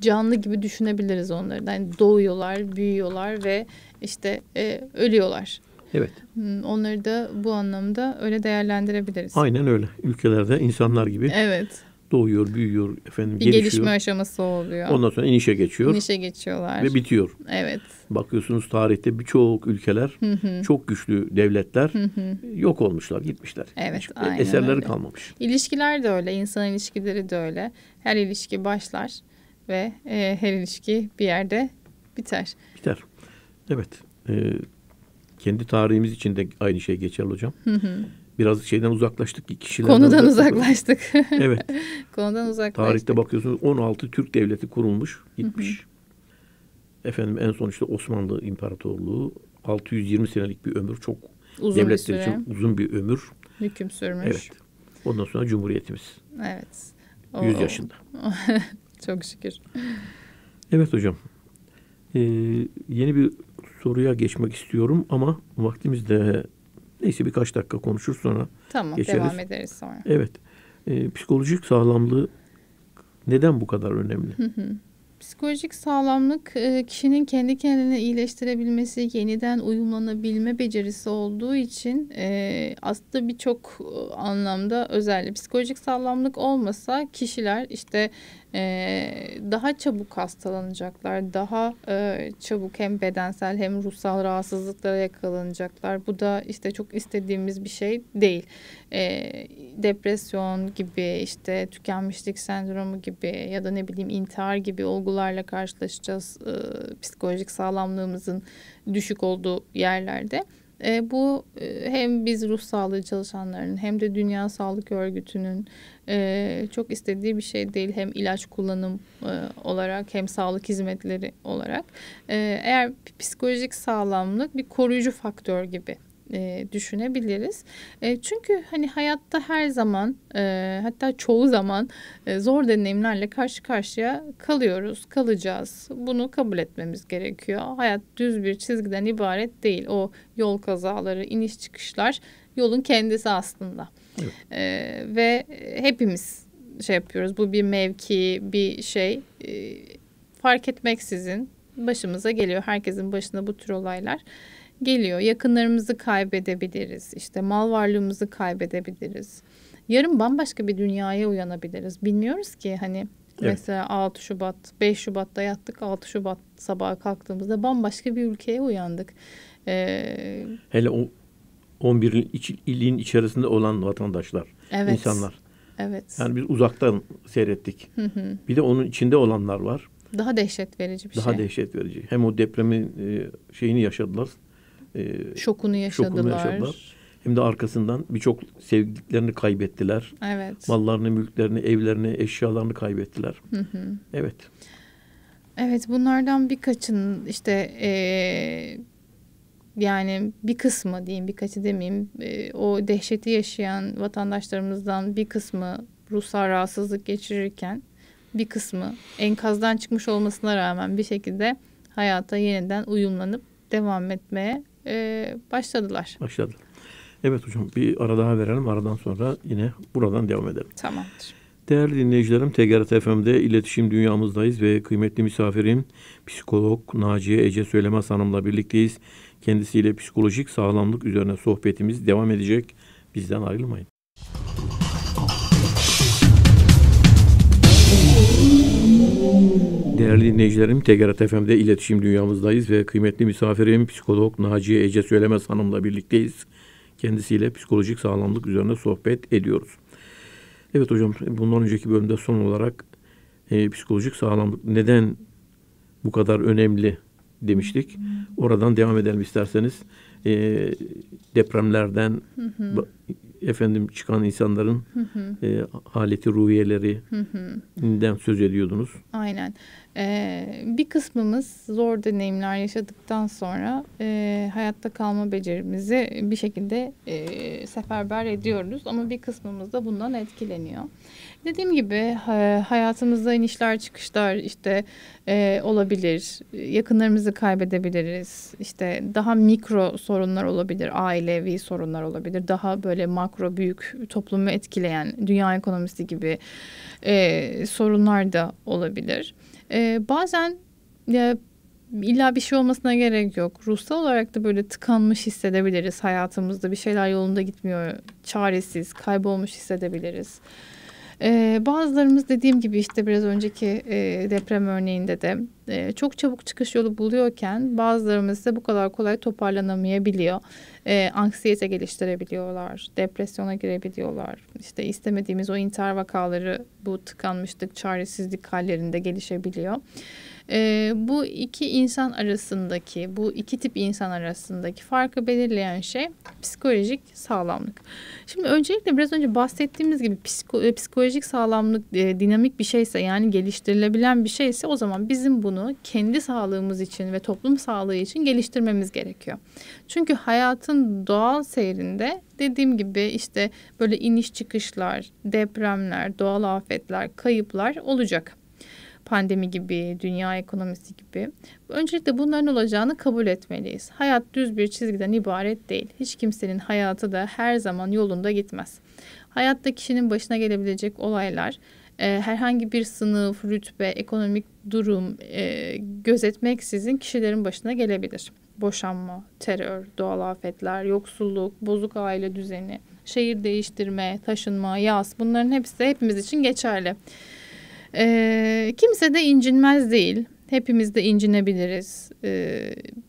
canlı gibi düşünebiliriz onları. Yani doğuyorlar, büyüyorlar ve işte e, ölüyorlar. Evet. Hmm, onları da bu anlamda öyle değerlendirebiliriz. Aynen öyle. Ülkelerde insanlar gibi. Evet doğuyor, büyüyor, efendim bir gelişiyor. gelişme aşaması oluyor. Ondan sonra inişe geçiyor. İnişe geçiyorlar. Ve bitiyor. Evet. Bakıyorsunuz tarihte birçok ülkeler, çok güçlü devletler yok olmuşlar, gitmişler. Evet, Hiç aynen Eserleri öyle. kalmamış. İlişkiler de öyle, insan ilişkileri de öyle. Her ilişki başlar ve e, her ilişki bir yerde biter. Biter. Evet. E, kendi tarihimiz için de aynı şey geçerli hocam. Hı hı biraz şeyden uzaklaştık ki kişilerden. Konudan uzaklaştık. uzaklaştık. evet. Konudan uzaklaştık. Tarihte bakıyorsunuz 16 Türk devleti kurulmuş, gitmiş. Hı hı. Efendim en son işte Osmanlı İmparatorluğu 620 senelik bir ömür çok uzun devletler için uzun bir ömür hüküm sürmüş. Evet. Ondan sonra cumhuriyetimiz. Evet. O, 100 yaşında. çok şükür. Evet hocam. Ee, yeni bir soruya geçmek istiyorum ama vaktimiz de Neyse birkaç dakika konuşur sonra Tamam geçeriz. devam ederiz sonra. Evet. E, psikolojik sağlamlığı neden bu kadar önemli? Psikolojik sağlamlık e, kişinin kendi kendini iyileştirebilmesi, yeniden uyumlanabilme becerisi olduğu için e, aslında birçok e, anlamda özellikle psikolojik sağlamlık olmasa kişiler işte e, daha çabuk hastalanacaklar, daha e, çabuk hem bedensel hem ruhsal rahatsızlıklara yakalanacaklar. Bu da işte çok istediğimiz bir şey değil. E, depresyon gibi işte tükenmişlik sendromu gibi ya da ne bileyim intihar gibi olgularla karşılaşacağız e, psikolojik sağlamlığımızın düşük olduğu yerlerde. E, bu e, hem biz ruh sağlığı çalışanlarının hem de Dünya Sağlık Örgütü'nün e, çok istediği bir şey değil. Hem ilaç kullanım e, olarak hem sağlık hizmetleri olarak. E, eğer psikolojik sağlamlık bir koruyucu faktör gibi e, düşünebiliriz. E, çünkü hani hayatta her zaman e, hatta çoğu zaman e, zor deneyimlerle karşı karşıya kalıyoruz, kalacağız. Bunu kabul etmemiz gerekiyor. Hayat düz bir çizgiden ibaret değil. O yol kazaları, iniş çıkışlar yolun kendisi aslında. Evet. E, ve hepimiz şey yapıyoruz. Bu bir mevki, bir şey. E, fark etmeksizin başımıza geliyor. Herkesin başına bu tür olaylar geliyor. Yakınlarımızı kaybedebiliriz. İşte mal varlığımızı kaybedebiliriz. Yarın bambaşka bir dünyaya uyanabiliriz. Bilmiyoruz ki hani Evet. Mesela 6 Şubat, 5 Şubat'ta yattık, 6 Şubat sabaha kalktığımızda bambaşka bir ülkeye uyandık. Ee, Hele o 11 iç, ilin içerisinde olan vatandaşlar, evet. insanlar. Evet. Yani biz uzaktan seyrettik. Hı hı. Bir de onun içinde olanlar var. Daha dehşet verici bir Daha şey. Daha dehşet verici. Hem o depremin e, şeyini yaşadılar, e, şokunu, yaşadılar. şokunu yaşadılar. Hem de arkasından birçok sevdiklerini kaybettiler. Evet. Mallarını, mülklerini, evlerini, eşyalarını kaybettiler. Hı hı. Evet. Evet bunlardan birkaçın işte e, yani bir kısmı diyeyim birkaçı demeyeyim e, o dehşeti yaşayan vatandaşlarımızdan bir kısmı ruhsal rahatsızlık geçirirken bir kısmı enkazdan çıkmış olmasına rağmen bir şekilde hayata yeniden uyumlanıp devam etmeye e, başladılar. Başladı. Evet hocam bir ara daha verelim. Aradan sonra yine buradan devam edelim. Tamamdır. Değerli dinleyicilerim TGRT FM'de iletişim dünyamızdayız ve kıymetli misafirim psikolog Naciye Ece Söylemez Hanım'la birlikteyiz. Kendisiyle psikolojik sağlamlık üzerine sohbetimiz devam edecek. Bizden ayrılmayın. Değerli dinleyicilerim, TGRT FM'de iletişim dünyamızdayız ve kıymetli misafirim psikolog Naciye Ece Söylemez Hanım'la birlikteyiz. Kendisiyle psikolojik sağlamlık üzerine sohbet ediyoruz. Evet hocam, bundan önceki bölümde son olarak e, psikolojik sağlamlık neden bu kadar önemli demiştik. Oradan devam edelim isterseniz. E, depremlerden hı hı. efendim çıkan insanların hı hı. E, haleti ruhiyelerinden söz ediyordunuz. Aynen. Ee, bir kısmımız zor deneyimler yaşadıktan sonra e, hayatta kalma becerimizi bir şekilde e, seferber ediyoruz ama bir kısmımız da bundan etkileniyor. Dediğim gibi hayatımızda inişler çıkışlar işte e, olabilir, yakınlarımızı kaybedebiliriz, İşte daha mikro sorunlar olabilir, ailevi sorunlar olabilir, daha böyle makro büyük toplumu etkileyen dünya ekonomisi gibi e, sorunlar da olabilir. E, bazen ya, illa bir şey olmasına gerek yok. Ruhsal olarak da böyle tıkanmış hissedebiliriz hayatımızda. Bir şeyler yolunda gitmiyor, çaresiz, kaybolmuş hissedebiliriz. E, bazılarımız dediğim gibi işte biraz önceki e, deprem örneğinde de e, çok çabuk çıkış yolu buluyorken bazılarımız da bu kadar kolay toparlanamayabiliyor. E, anksiyete geliştirebiliyorlar, depresyona girebiliyorlar. İşte istemediğimiz o intihar vakaları bu tıkanmışlık, çaresizlik hallerinde gelişebiliyor. E, bu iki insan arasındaki, bu iki tip insan arasındaki farkı belirleyen şey psikolojik sağlamlık. Şimdi öncelikle biraz önce bahsettiğimiz gibi psiko, e, psikolojik sağlamlık e, dinamik bir şeyse yani geliştirilebilen bir şeyse o zaman bizim bunu kendi sağlığımız için ve toplum sağlığı için geliştirmemiz gerekiyor. Çünkü hayatın doğal seyrinde dediğim gibi işte böyle iniş çıkışlar, depremler, doğal afetler, kayıplar olacak pandemi gibi, dünya ekonomisi gibi. Öncelikle bunların olacağını kabul etmeliyiz. Hayat düz bir çizgiden ibaret değil. Hiç kimsenin hayatı da her zaman yolunda gitmez. Hayatta kişinin başına gelebilecek olaylar e, herhangi bir sınıf, rütbe, ekonomik durum e, gözetmeksizin kişilerin başına gelebilir. Boşanma, terör, doğal afetler, yoksulluk, bozuk aile düzeni, şehir değiştirme, taşınma, yaz bunların hepsi hepimiz için geçerli. E, kimse de incinmez değil. Hepimiz de incinebiliriz. E,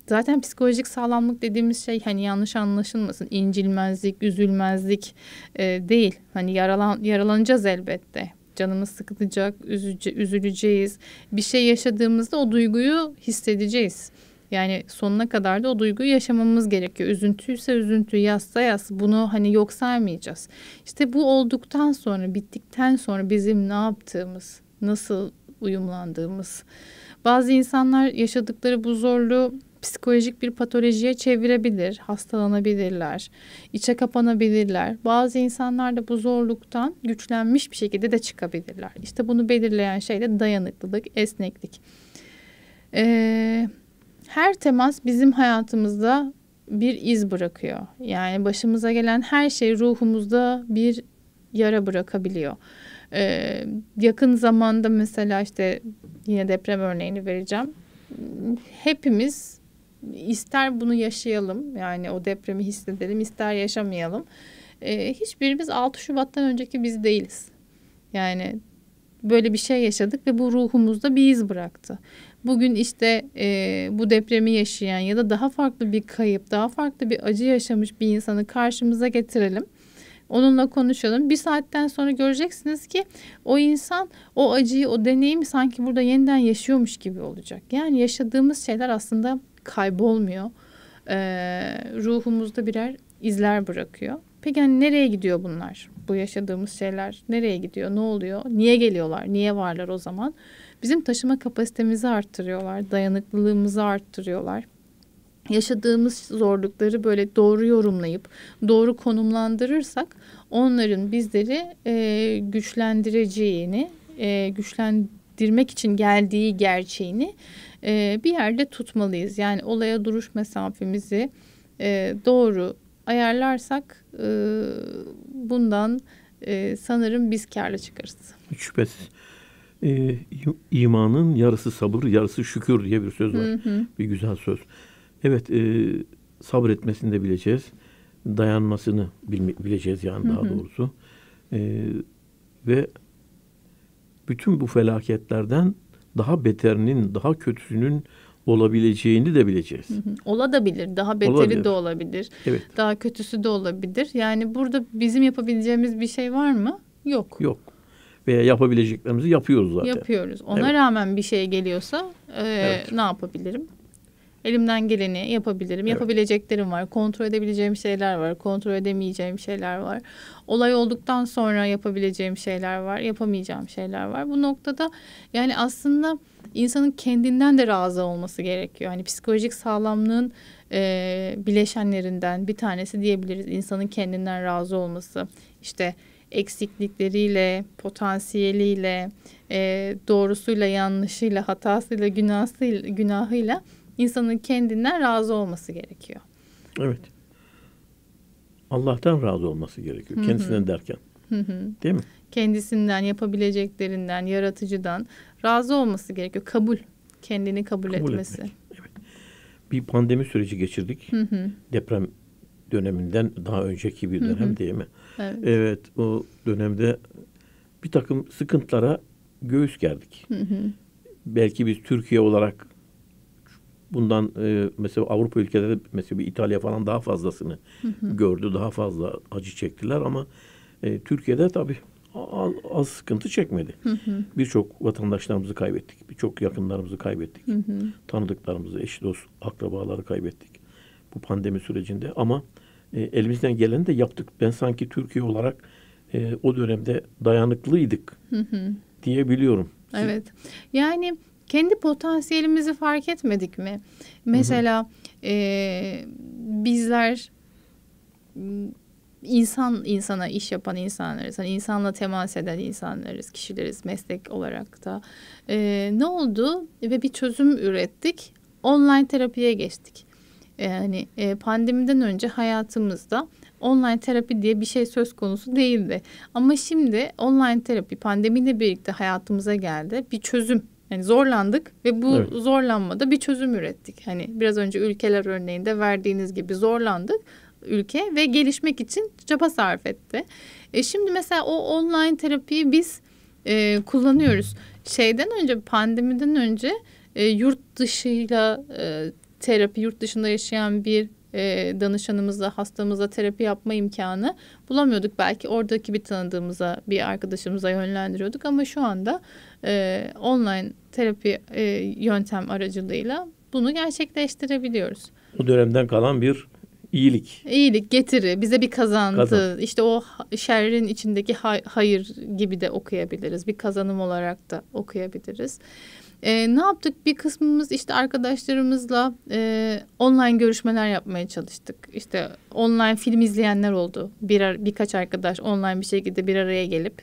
zaten psikolojik sağlamlık dediğimiz şey hani yanlış anlaşılmasın. İncilmezlik, üzülmezlik e, değil. Hani yaralan, yaralanacağız elbette canımız sıkılacak, üzüce, üzüleceğiz. Bir şey yaşadığımızda o duyguyu hissedeceğiz. Yani sonuna kadar da o duyguyu yaşamamız gerekiyor. Üzüntüyse üzüntü, yazsa yaz. Bunu hani yok saymayacağız. İşte bu olduktan sonra, bittikten sonra bizim ne yaptığımız, nasıl uyumlandığımız. Bazı insanlar yaşadıkları bu zorluğu psikolojik bir patolojiye çevirebilir, hastalanabilirler, içe kapanabilirler. Bazı insanlar da bu zorluktan güçlenmiş bir şekilde de çıkabilirler. İşte bunu belirleyen şey de dayanıklılık, esneklik. Ee, her temas bizim hayatımızda bir iz bırakıyor. Yani başımıza gelen her şey ruhumuzda bir yara bırakabiliyor. Ee, yakın zamanda mesela işte yine deprem örneğini vereceğim. Hepimiz ister bunu yaşayalım yani o depremi hissedelim ister yaşamayalım. Ee, hiçbirimiz 6 Şubat'tan önceki biz değiliz. Yani böyle bir şey yaşadık ve bu ruhumuzda bir iz bıraktı. Bugün işte e, bu depremi yaşayan ya da daha farklı bir kayıp, daha farklı bir acı yaşamış bir insanı karşımıza getirelim. Onunla konuşalım. Bir saatten sonra göreceksiniz ki o insan o acıyı, o deneyimi sanki burada yeniden yaşıyormuş gibi olacak. Yani yaşadığımız şeyler aslında kaybolmuyor. Ee, ruhumuzda birer izler bırakıyor. Peki hani nereye gidiyor bunlar? Bu yaşadığımız şeyler nereye gidiyor? Ne oluyor? Niye geliyorlar? Niye varlar o zaman? Bizim taşıma kapasitemizi arttırıyorlar, dayanıklılığımızı arttırıyorlar yaşadığımız zorlukları böyle doğru yorumlayıp doğru konumlandırırsak onların bizleri e, güçlendireceğini, e, güçlendirmek için geldiği gerçeğini e, bir yerde tutmalıyız. Yani olaya duruş mesafemizi e, doğru ayarlarsak e, bundan e, sanırım biz karlı çıkarız. Hiç şüphesiz. E, imanın yarısı sabır, yarısı şükür diye bir söz var. Hı hı. Bir güzel söz. Evet e, sabretmesini de bileceğiz. Dayanmasını bileceğiz yani daha hı hı. doğrusu. E, ve bütün bu felaketlerden daha beterinin, daha kötüsünün olabileceğini de bileceğiz. Hı hı. Ola da bilir. Daha beteri olabilir. de olabilir. Evet. Daha kötüsü de olabilir. Yani burada bizim yapabileceğimiz bir şey var mı? Yok. Yok. Veya yapabileceklerimizi yapıyoruz zaten. Yapıyoruz. Ona evet. rağmen bir şey geliyorsa e, evet. ne yapabilirim? Elimden geleni yapabilirim. Evet. Yapabileceklerim var. Kontrol edebileceğim şeyler var. Kontrol edemeyeceğim şeyler var. Olay olduktan sonra yapabileceğim şeyler var. Yapamayacağım şeyler var. Bu noktada yani aslında insanın kendinden de razı olması gerekiyor. Hani psikolojik sağlamlığın e, bileşenlerinden bir tanesi diyebiliriz. İnsanın kendinden razı olması. İşte eksiklikleriyle, potansiyeliyle, e, doğrusuyla, yanlışıyla, hatasıyla, günahıyla, günahıyla insanın kendinden razı olması gerekiyor. Evet. Allah'tan razı olması gerekiyor. Hı-hı. Kendisinden derken. Hı-hı. Değil mi? Kendisinden, yapabileceklerinden, yaratıcıdan razı olması gerekiyor. Kabul. Kendini kabul, kabul etmesi. Etmek. Evet. Bir pandemi süreci geçirdik. Hı-hı. Deprem döneminden daha önceki bir dönem Hı-hı. değil mi? Evet. evet. O dönemde bir takım sıkıntılara göğüs gerdik. Hı-hı. Belki biz Türkiye olarak bundan e, mesela Avrupa ülkeleri mesela bir İtalya falan daha fazlasını hı hı. gördü. Daha fazla acı çektiler ama e, Türkiye'de tabii az, az sıkıntı çekmedi. Birçok vatandaşlarımızı kaybettik. Birçok yakınlarımızı kaybettik. Hı hı. Tanıdıklarımızı, eş dost, akrabaları kaybettik. Bu pandemi sürecinde ama e, elimizden geleni de yaptık. Ben sanki Türkiye olarak e, o dönemde dayanıklıydık hı hı. diyebiliyorum. Evet. Yani kendi potansiyelimizi fark etmedik mi? Mesela hı hı. E, bizler mm, insan insana iş yapan insanlarız. Hani insanla temas eden insanlarız, kişileriz meslek olarak da. E, ne oldu? Ve bir çözüm ürettik. Online terapiye geçtik. Yani e, e, pandemiden önce hayatımızda online terapi diye bir şey söz konusu değildi. Ama şimdi online terapi pandemiyle birlikte hayatımıza geldi. Bir çözüm yani zorlandık ve bu evet. zorlanmada bir çözüm ürettik. Hani biraz önce ülkeler örneğinde verdiğiniz gibi zorlandık ülke ve gelişmek için çaba sarf etti. E şimdi mesela o online terapiyi biz e, kullanıyoruz. Şeyden önce pandemiden önce e, yurt dışıyla e, terapi yurt dışında yaşayan bir e, danışanımızla, hastamızla terapi yapma imkanı bulamıyorduk. Belki oradaki bir tanıdığımıza, bir arkadaşımıza yönlendiriyorduk ama şu anda e, online terapi e, yöntem aracılığıyla bunu gerçekleştirebiliyoruz. Bu dönemden kalan bir iyilik. İyilik, getiri, bize bir kazantı. Kazan. İşte o şerrin içindeki hayır gibi de okuyabiliriz. Bir kazanım olarak da okuyabiliriz. E, ne yaptık? Bir kısmımız işte arkadaşlarımızla e, online görüşmeler yapmaya çalıştık. İşte online film izleyenler oldu. Bir birkaç arkadaş online bir şekilde bir araya gelip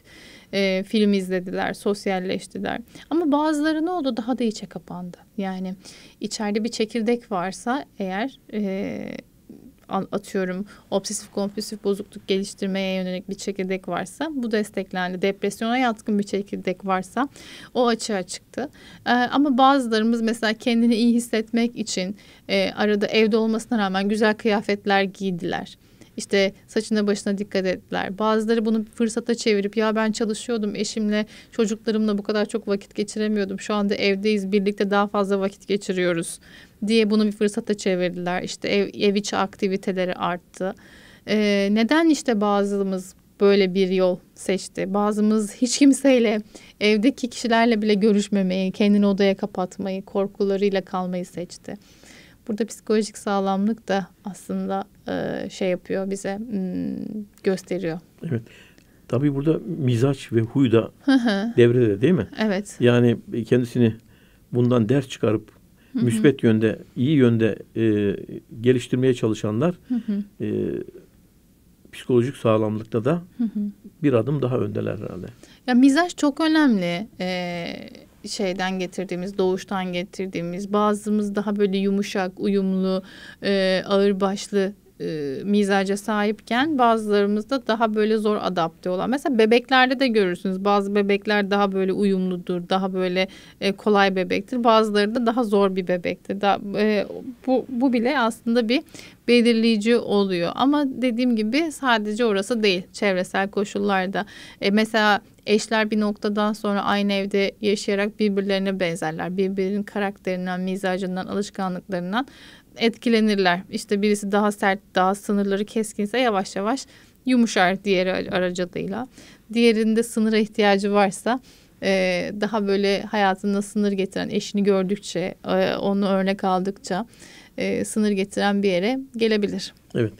e, film izlediler, sosyalleştiler. Ama bazıları ne oldu? Daha da içe kapandı. Yani içeride bir çekirdek varsa eğer e, atıyorum obsesif kompulsif bozukluk geliştirmeye yönelik bir çekirdek varsa bu desteklendi. Depresyona yatkın bir çekirdek varsa o açığa çıktı. Ee, ama bazılarımız mesela kendini iyi hissetmek için e, arada evde olmasına rağmen güzel kıyafetler giydiler işte saçına başına dikkat ettiler. Bazıları bunu fırsata çevirip ya ben çalışıyordum eşimle çocuklarımla bu kadar çok vakit geçiremiyordum. Şu anda evdeyiz birlikte daha fazla vakit geçiriyoruz diye bunu bir fırsata çevirdiler. İşte ev, ev içi aktiviteleri arttı. Ee, neden işte bazımız böyle bir yol seçti. Bazımız hiç kimseyle, evdeki kişilerle bile görüşmemeyi, kendini odaya kapatmayı, korkularıyla kalmayı seçti. Burada psikolojik sağlamlık da aslında e, şey yapıyor bize hmm, gösteriyor. Evet. Tabii burada mizaç ve huy da devrede değil mi? Evet. Yani kendisini bundan ders çıkarıp müsbet yönde, iyi yönde e, geliştirmeye çalışanlar E, psikolojik sağlamlıkta da bir adım daha öndeler herhalde. Ya mizaç çok önemli. Ee, şeyden getirdiğimiz, doğuştan getirdiğimiz, bazımız daha böyle yumuşak, uyumlu, e, ağırbaşlı e, mizaca sahipken da daha böyle zor adapte olan. Mesela bebeklerde de görürsünüz. Bazı bebekler daha böyle uyumludur, daha böyle e, kolay bebektir. Bazıları da daha zor bir bebektir. Daha, e, bu, bu bile aslında bir belirleyici oluyor. Ama dediğim gibi sadece orası değil. Çevresel koşullarda. E, mesela Eşler bir noktadan sonra aynı evde yaşayarak birbirlerine benzerler. Birbirinin karakterinden, mizacından, alışkanlıklarından etkilenirler. İşte birisi daha sert, daha sınırları keskinse yavaş yavaş yumuşar diğeri aracılığıyla. Diğerinde sınıra ihtiyacı varsa e, daha böyle hayatına sınır getiren eşini gördükçe, e, onu örnek aldıkça e, sınır getiren bir yere gelebilir. Evet.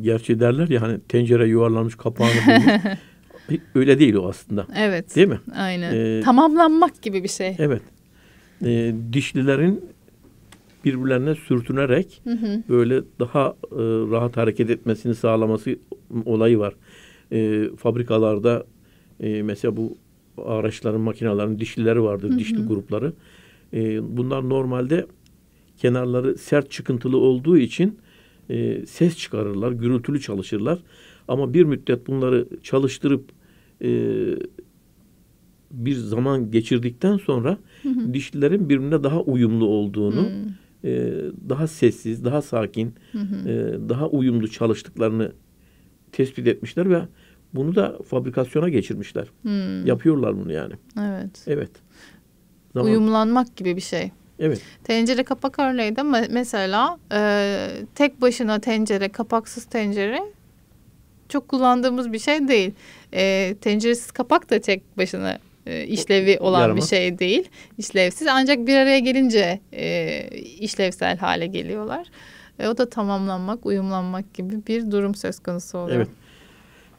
Gerçi derler ya hani tencere yuvarlanmış kapağını bulmuş. Öyle değil o aslında. Evet. Değil mi? Aynen. Ee, Tamamlanmak gibi bir şey. Evet. Ee, dişlilerin birbirlerine sürtünerek hı hı. böyle daha e, rahat hareket etmesini sağlaması olayı var. E, fabrikalarda e, mesela bu araçların, makinelerin dişlileri vardır, hı hı. dişli grupları. E, bunlar normalde kenarları sert çıkıntılı olduğu için e, ses çıkarırlar, gürültülü çalışırlar. Ama bir müddet bunları çalıştırıp e, bir zaman geçirdikten sonra hı hı. dişlilerin birbirine daha uyumlu olduğunu, e, daha sessiz, daha sakin, hı hı. E, daha uyumlu çalıştıklarını tespit etmişler ve bunu da fabrikasyona geçirmişler. Hmm. Yapıyorlar bunu yani. Evet. Evet. Zaman... Uyumlanmak gibi bir şey. Evet. Tencere kapak örneği de mesela e, tek başına tencere, kapaksız tencere çok kullandığımız bir şey değil. E, tenceresiz kapak da tek başına e, işlevi olan Yaramaz. bir şey değil. İşlevsiz ancak bir araya gelince e, işlevsel hale geliyorlar. E, o da tamamlanmak, uyumlanmak gibi bir durum söz konusu oluyor. Evet.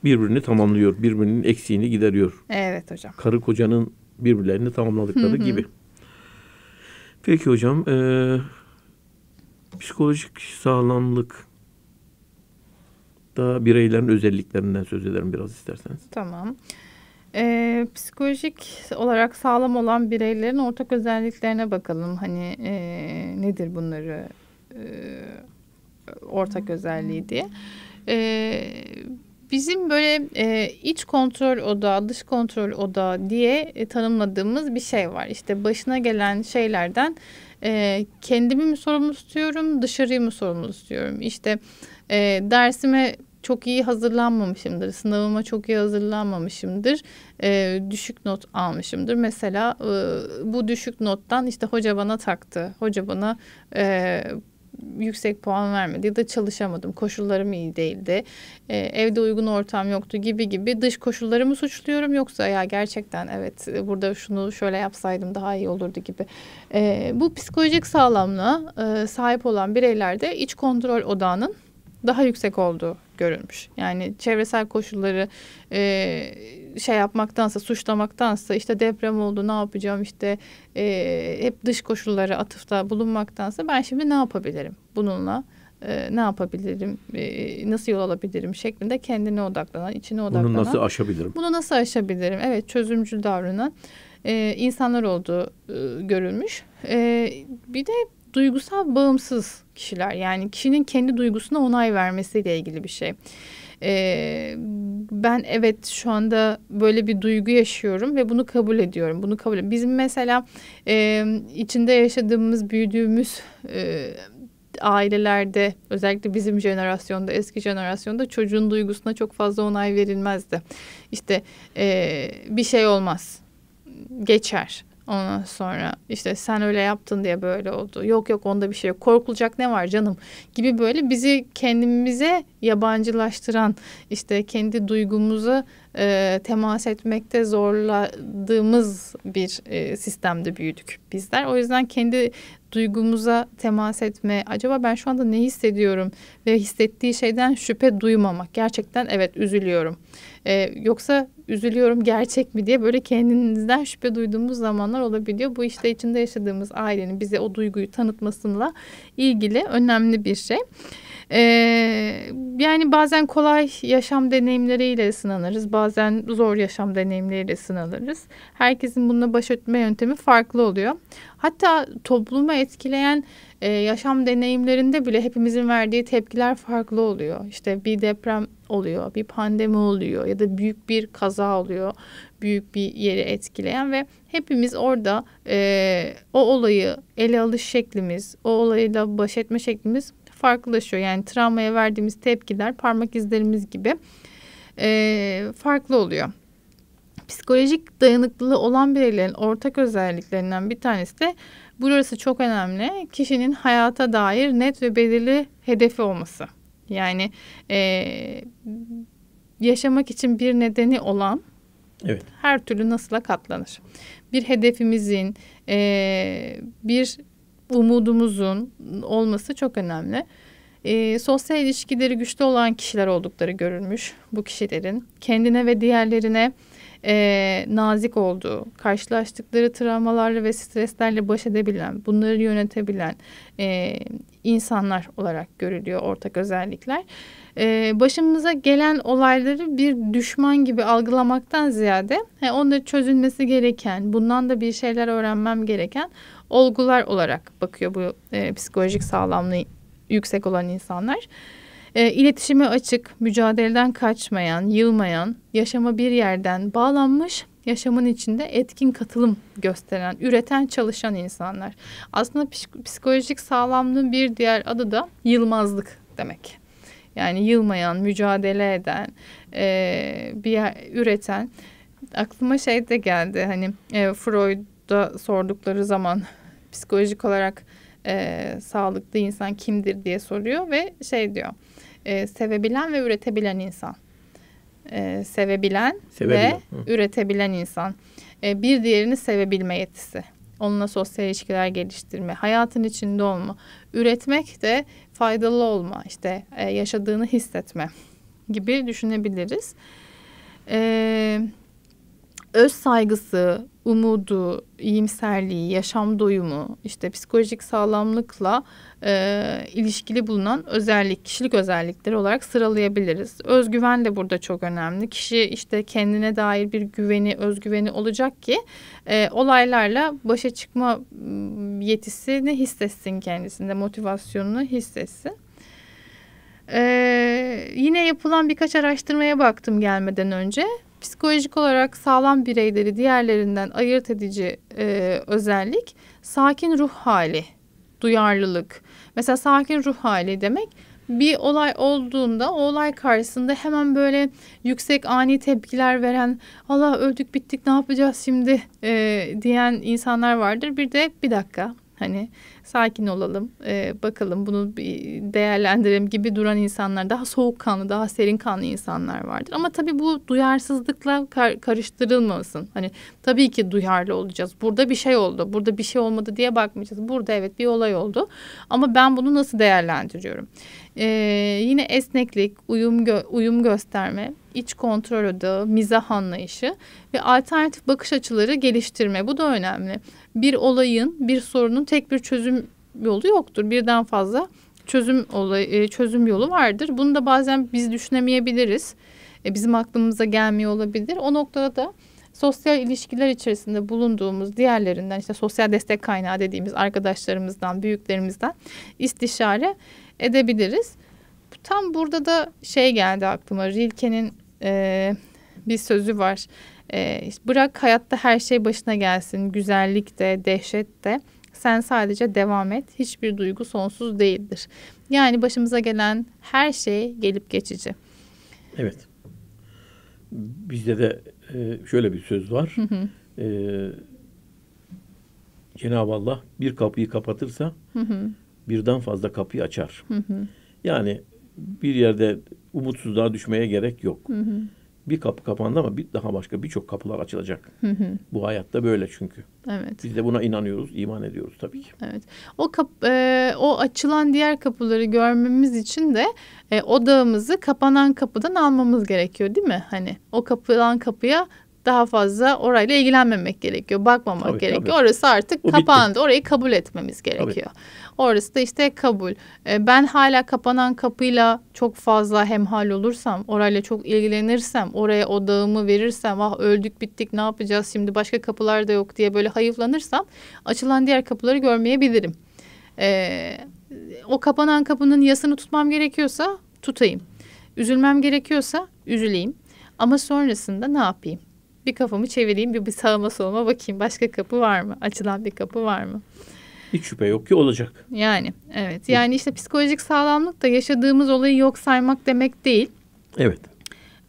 Birbirini tamamlıyor, birbirinin eksiğini gideriyor. Evet hocam. Karı kocanın birbirlerini tamamladıkları gibi. Peki hocam, e, psikolojik sağlamlık da bireylerin özelliklerinden söz edelim biraz isterseniz. Tamam. E, psikolojik olarak sağlam olan bireylerin ortak özelliklerine bakalım. Hani e, nedir bunları e, ortak özelliği diye. E, bizim böyle e, iç kontrol oda, dış kontrol oda diye e, tanımladığımız bir şey var. İşte başına gelen şeylerden e, kendimi mi sorumlu tutuyorum, dışarıyı mı sorumlu tutuyorum? İşte e, dersime çok iyi hazırlanmamışımdır. Sınavıma çok iyi hazırlanmamışımdır. E, düşük not almışımdır. Mesela e, bu düşük nottan işte hoca bana taktı. Hoca bana e, yüksek puan vermedi ya da çalışamadım. Koşullarım iyi değildi. E, evde uygun ortam yoktu gibi gibi dış koşullarımı suçluyorum yoksa ya gerçekten evet burada şunu şöyle yapsaydım daha iyi olurdu gibi. E, bu psikolojik sağlamlığa e, sahip olan bireylerde iç kontrol odağının daha yüksek olduğu görülmüş. Yani çevresel koşulları e, şey yapmaktansa, suçlamaktansa işte deprem oldu ne yapacağım işte e, hep dış koşullara atıfta bulunmaktansa ben şimdi ne yapabilirim bununla? Ee, ne yapabilirim, ee, nasıl yol alabilirim şeklinde kendine odaklanan, içine odaklanan. Bunu nasıl aşabilirim? Bunu nasıl aşabilirim? Evet çözümcül davranan e, insanlar olduğu e, görülmüş. E, bir de duygusal bağımsız kişiler. Yani kişinin kendi duygusuna onay vermesiyle ilgili bir şey. Ee, ben evet şu anda böyle bir duygu yaşıyorum ve bunu kabul ediyorum. Bunu kabul ediyorum. Bizim mesela e, içinde yaşadığımız, büyüdüğümüz e, ailelerde özellikle bizim jenerasyonda eski jenerasyonda çocuğun duygusuna çok fazla onay verilmezdi. İşte e, bir şey olmaz geçer Ondan sonra işte sen öyle yaptın diye böyle oldu. Yok yok onda bir şey yok. Korkulacak ne var canım gibi böyle bizi kendimize yabancılaştıran işte kendi duygumuzu e, temas etmekte zorladığımız bir e, sistemde büyüdük bizler. O yüzden kendi duygumuza temas etme, acaba ben şu anda ne hissediyorum ve hissettiği şeyden şüphe duymamak. Gerçekten evet üzülüyorum ee, yoksa üzülüyorum gerçek mi diye böyle kendinizden şüphe duyduğumuz zamanlar olabiliyor. Bu işte içinde yaşadığımız ailenin bize o duyguyu tanıtmasıyla ilgili önemli bir şey. Ee, yani bazen kolay yaşam deneyimleriyle sınanırız. Bazen zor yaşam deneyimleriyle sınanırız. Herkesin bununla baş etme yöntemi farklı oluyor. Hatta topluma etkileyen e, yaşam deneyimlerinde bile hepimizin verdiği tepkiler farklı oluyor. İşte bir deprem oluyor, bir pandemi oluyor ya da büyük bir kaza oluyor, büyük bir yeri etkileyen ve hepimiz orada e, o olayı ele alış şeklimiz, o olayla baş etme şeklimiz farklılaşıyor. Yani travmaya verdiğimiz tepkiler parmak izlerimiz gibi e, farklı oluyor. Psikolojik dayanıklılığı olan bireylerin ortak özelliklerinden bir tanesi de burası çok önemli. Kişinin hayata dair net ve belirli hedefi olması. Yani e, yaşamak için bir nedeni olan evet. her türlü nasıla katlanır. Bir hedefimizin, e, bir umudumuzun olması çok önemli. E, sosyal ilişkileri güçlü olan kişiler oldukları görülmüş bu kişilerin. Kendine ve diğerlerine e, nazik olduğu, karşılaştıkları travmalarla ve streslerle baş edebilen, bunları yönetebilen e, insanlar olarak görülüyor ortak özellikler. Ee, başımıza gelen olayları bir düşman gibi algılamaktan ziyade he, onları çözülmesi gereken, bundan da bir şeyler öğrenmem gereken olgular olarak bakıyor bu e, psikolojik sağlamlığı yüksek olan insanlar. E, iletişime açık, mücadeleden kaçmayan, yılmayan, yaşama bir yerden bağlanmış yaşamın içinde etkin katılım gösteren, üreten, çalışan insanlar. Aslında psikolojik sağlamlığın bir diğer adı da yılmazlık demek. Yani yılmayan, mücadele eden, e, bir yer, üreten. Aklıma şey de geldi hani e, Freud'a sordukları zaman psikolojik olarak e, sağlıklı insan kimdir diye soruyor ve şey diyor e, sevebilen ve üretebilen insan. E, sevebilen, sevebilen ve Hı. üretebilen insan. E, bir diğerini sevebilme yetisi. Onunla sosyal ilişkiler geliştirme, hayatın içinde olma, üretmek de faydalı olma, işte e, yaşadığını hissetme gibi düşünebiliriz. E, öz saygısı, umudu, iyimserliği, yaşam doyumu, işte psikolojik sağlamlıkla e, ilişkili bulunan özellik, kişilik özellikleri olarak sıralayabiliriz. Özgüven de burada çok önemli. Kişi işte kendine dair bir güveni, özgüveni olacak ki e, olaylarla başa çıkma yetisini hissetsin kendisinde, motivasyonunu hissetsin. Ee, yine yapılan birkaç araştırmaya baktım gelmeden önce psikolojik olarak sağlam bireyleri diğerlerinden ayırt edici e, özellik sakin ruh hali, duyarlılık. Mesela sakin ruh hali demek bir olay olduğunda o olay karşısında hemen böyle yüksek ani tepkiler veren Allah öldük bittik ne yapacağız şimdi e, diyen insanlar vardır. Bir de bir dakika hani sakin olalım, e, bakalım bunu bir değerlendirelim gibi duran insanlar daha soğukkanlı, daha serin kanlı insanlar vardır. Ama tabii bu duyarsızlıkla kar- karıştırılmasın. Hani tabii ki duyarlı olacağız. Burada bir şey oldu, burada bir şey olmadı diye bakmayacağız. Burada evet bir olay oldu ama ben bunu nasıl değerlendiriyorum? E, yine esneklik, uyum gö- uyum gösterme, iç kontrol odağı, mizah anlayışı ve alternatif bakış açıları geliştirme. Bu da önemli. Bir olayın, bir sorunun tek bir çözüm yolu yoktur. Birden fazla çözüm olay, e, çözüm yolu vardır. Bunu da bazen biz düşünemeyebiliriz. E, bizim aklımıza gelmiyor olabilir. O noktada da sosyal ilişkiler içerisinde bulunduğumuz diğerlerinden işte sosyal destek kaynağı dediğimiz arkadaşlarımızdan, büyüklerimizden istişare edebiliriz. Tam burada da şey geldi aklıma. Rilke'nin e, bir sözü var. E, bırak hayatta her şey başına gelsin. Güzellik de, dehşet de sen sadece devam et. Hiçbir duygu sonsuz değildir. Yani başımıza gelen her şey gelip geçici. Evet. Bizde de e, şöyle bir söz var. Hı Ee, Cenab-ı Allah bir kapıyı kapatırsa birden fazla kapıyı açar. Yani bir yerde umutsuzluğa düşmeye gerek yok. Hı hı bir kapı kapandı ama bir daha başka birçok kapılar açılacak. Hı hı. Bu hayatta böyle çünkü. Evet. Biz de buna inanıyoruz, iman ediyoruz tabii ki. Evet. O kap e, o açılan diğer kapıları görmemiz için de e, odağımızı kapanan kapıdan almamız gerekiyor değil mi? Hani o kapılan kapıya daha fazla orayla ilgilenmemek gerekiyor. Bakmamak tabii, gerekiyor. Tabii. Orası artık o kapandı. Bitti. Orayı kabul etmemiz gerekiyor. Tabii. Orası da işte kabul. E, ben hala kapanan kapıyla çok fazla hemhal olursam, orayla çok ilgilenirsem, oraya odağımı verirsem, ah öldük bittik ne yapacağız şimdi başka kapılar da yok diye böyle hayıflanırsam açılan diğer kapıları görmeyebilirim. Ee, o kapanan kapının yasını tutmam gerekiyorsa tutayım. Üzülmem gerekiyorsa üzüleyim. Ama sonrasında ne yapayım? bir kafamı çevireyim bir, bir sağıma soluma bakayım başka kapı var mı? Açılan bir kapı var mı? Hiç şüphe yok ki olacak. Yani evet yani işte psikolojik sağlamlık da yaşadığımız olayı yok saymak demek değil. Evet.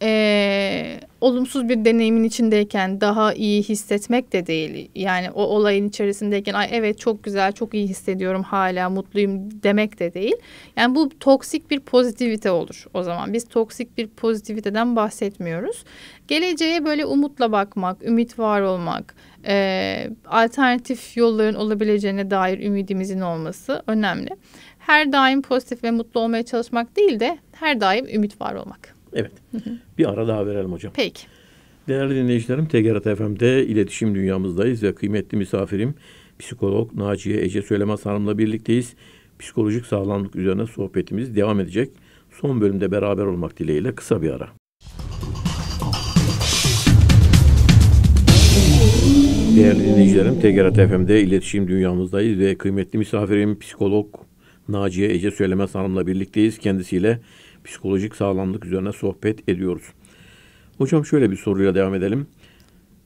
Ee, olumsuz bir deneyimin içindeyken daha iyi hissetmek de değil. Yani o olayın içerisindeyken ay evet çok güzel, çok iyi hissediyorum hala mutluyum demek de değil. Yani bu toksik bir pozitivite olur o zaman. Biz toksik bir pozitiviteden bahsetmiyoruz. Geleceğe böyle umutla bakmak, ümit var olmak, e, alternatif yolların olabileceğine dair ümidimizin olması önemli. Her daim pozitif ve mutlu olmaya çalışmak değil de her daim ümit var olmak. Evet. Hı hı. Bir ara daha verelim hocam. Peki. Değerli dinleyicilerim TGRT FM'de iletişim dünyamızdayız ve kıymetli misafirim psikolog Naciye Ece Söylemez Hanım'la birlikteyiz. Psikolojik sağlamlık üzerine sohbetimiz devam edecek. Son bölümde beraber olmak dileğiyle kısa bir ara. Değerli dinleyicilerim, TGRT FM'de iletişim dünyamızdayız ve kıymetli misafirim psikolog Naciye Ece Söylemez Hanım'la birlikteyiz. Kendisiyle psikolojik sağlamlık üzerine sohbet ediyoruz. Hocam şöyle bir soruyla devam edelim.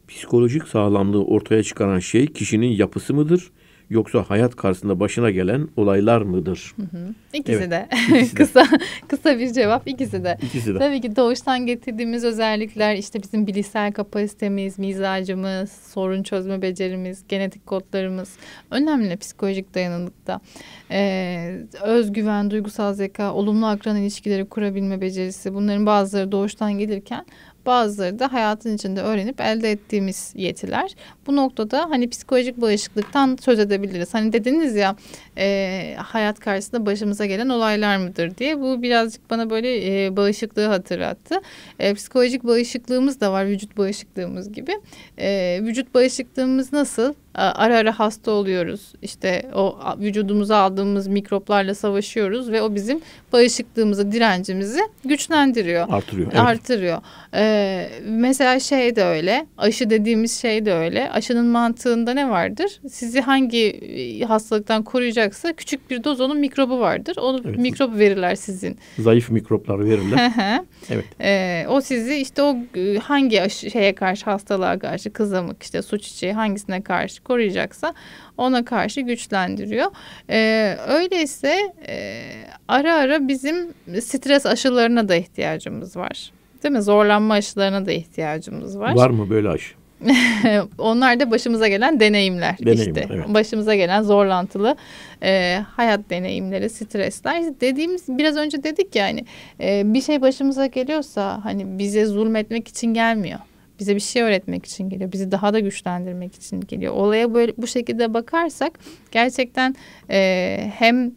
Psikolojik sağlamlığı ortaya çıkaran şey kişinin yapısı mıdır? yoksa hayat karşısında başına gelen olaylar mıdır? Hı hı. İkisi evet. de. İkisi de. kısa kısa bir cevap ikisi de. İkisi de. Tabii ki doğuştan getirdiğimiz özellikler işte bizim bilişsel kapasitemiz, mizacımız, sorun çözme becerimiz, genetik kodlarımız önemli psikolojik dayanıklıkta. Ee, özgüven, duygusal zeka, olumlu akran ilişkileri kurabilme becerisi bunların bazıları doğuştan gelirken Bazıları da hayatın içinde öğrenip elde ettiğimiz yetiler. Bu noktada hani psikolojik bağışıklıktan söz edebiliriz. Hani dediniz ya e, hayat karşısında başımıza gelen olaylar mıdır diye. Bu birazcık bana böyle e, bağışıklığı hatırlattı. E, psikolojik bağışıklığımız da var vücut bağışıklığımız gibi. E, vücut bağışıklığımız nasıl? ara ara hasta oluyoruz. İşte o vücudumuza aldığımız mikroplarla savaşıyoruz ve o bizim bağışıklığımızı, direncimizi güçlendiriyor. Artırıyor. Evet. Artırıyor. Ee, mesela şey de öyle, aşı dediğimiz şey de öyle. Aşının mantığında ne vardır? Sizi hangi e, hastalıktan koruyacaksa küçük bir doz onun mikrobu vardır. onu evet. mikrop verirler sizin. Zayıf mikroplar verirler. evet. Ee, o sizi işte o e, hangi aşı, şeye karşı hastalığa karşı kızamık işte su çiçeği hangisine karşı koruyacaksa ona karşı güçlendiriyor. E, öyleyse e, ara ara bizim stres aşılarına da ihtiyacımız var. Değil mi? Zorlanma aşılarına da ihtiyacımız var. Var mı böyle aşı? Onlar da başımıza gelen deneyimler Deneyim, işte. Evet. Başımıza gelen zorlantılı e, hayat deneyimleri, stresler. Dediğimiz biraz önce dedik yani e, bir şey başımıza geliyorsa hani bize zulmetmek için gelmiyor. Bize bir şey öğretmek için geliyor. Bizi daha da güçlendirmek için geliyor. Olaya böyle bu şekilde bakarsak gerçekten e, hem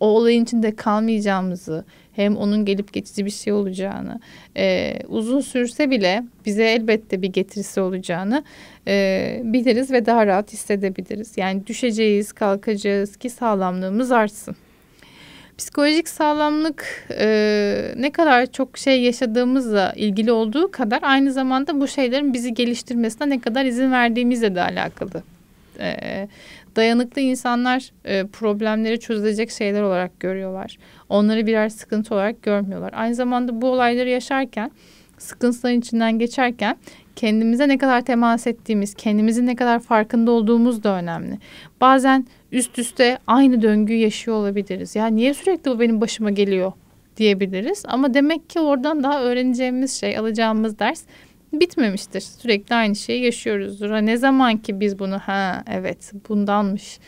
o olayın içinde kalmayacağımızı hem onun gelip geçici bir şey olacağını e, uzun sürse bile bize elbette bir getirisi olacağını e, biliriz ve daha rahat hissedebiliriz. Yani düşeceğiz, kalkacağız ki sağlamlığımız artsın psikolojik sağlamlık e, ne kadar çok şey yaşadığımızla ilgili olduğu kadar aynı zamanda bu şeylerin bizi geliştirmesine ne kadar izin verdiğimizle de alakalı. E, dayanıklı insanlar e, problemleri çözecek şeyler olarak görüyorlar. Onları birer sıkıntı olarak görmüyorlar. Aynı zamanda bu olayları yaşarken, sıkıntıların içinden geçerken kendimize ne kadar temas ettiğimiz, kendimizin ne kadar farkında olduğumuz da önemli. Bazen üst üste aynı döngüyü yaşıyor olabiliriz. Yani niye sürekli bu benim başıma geliyor diyebiliriz. Ama demek ki oradan daha öğreneceğimiz şey, alacağımız ders bitmemiştir. Sürekli aynı şeyi yaşıyoruzdur. Ha, ne zaman ki biz bunu ha evet bundanmış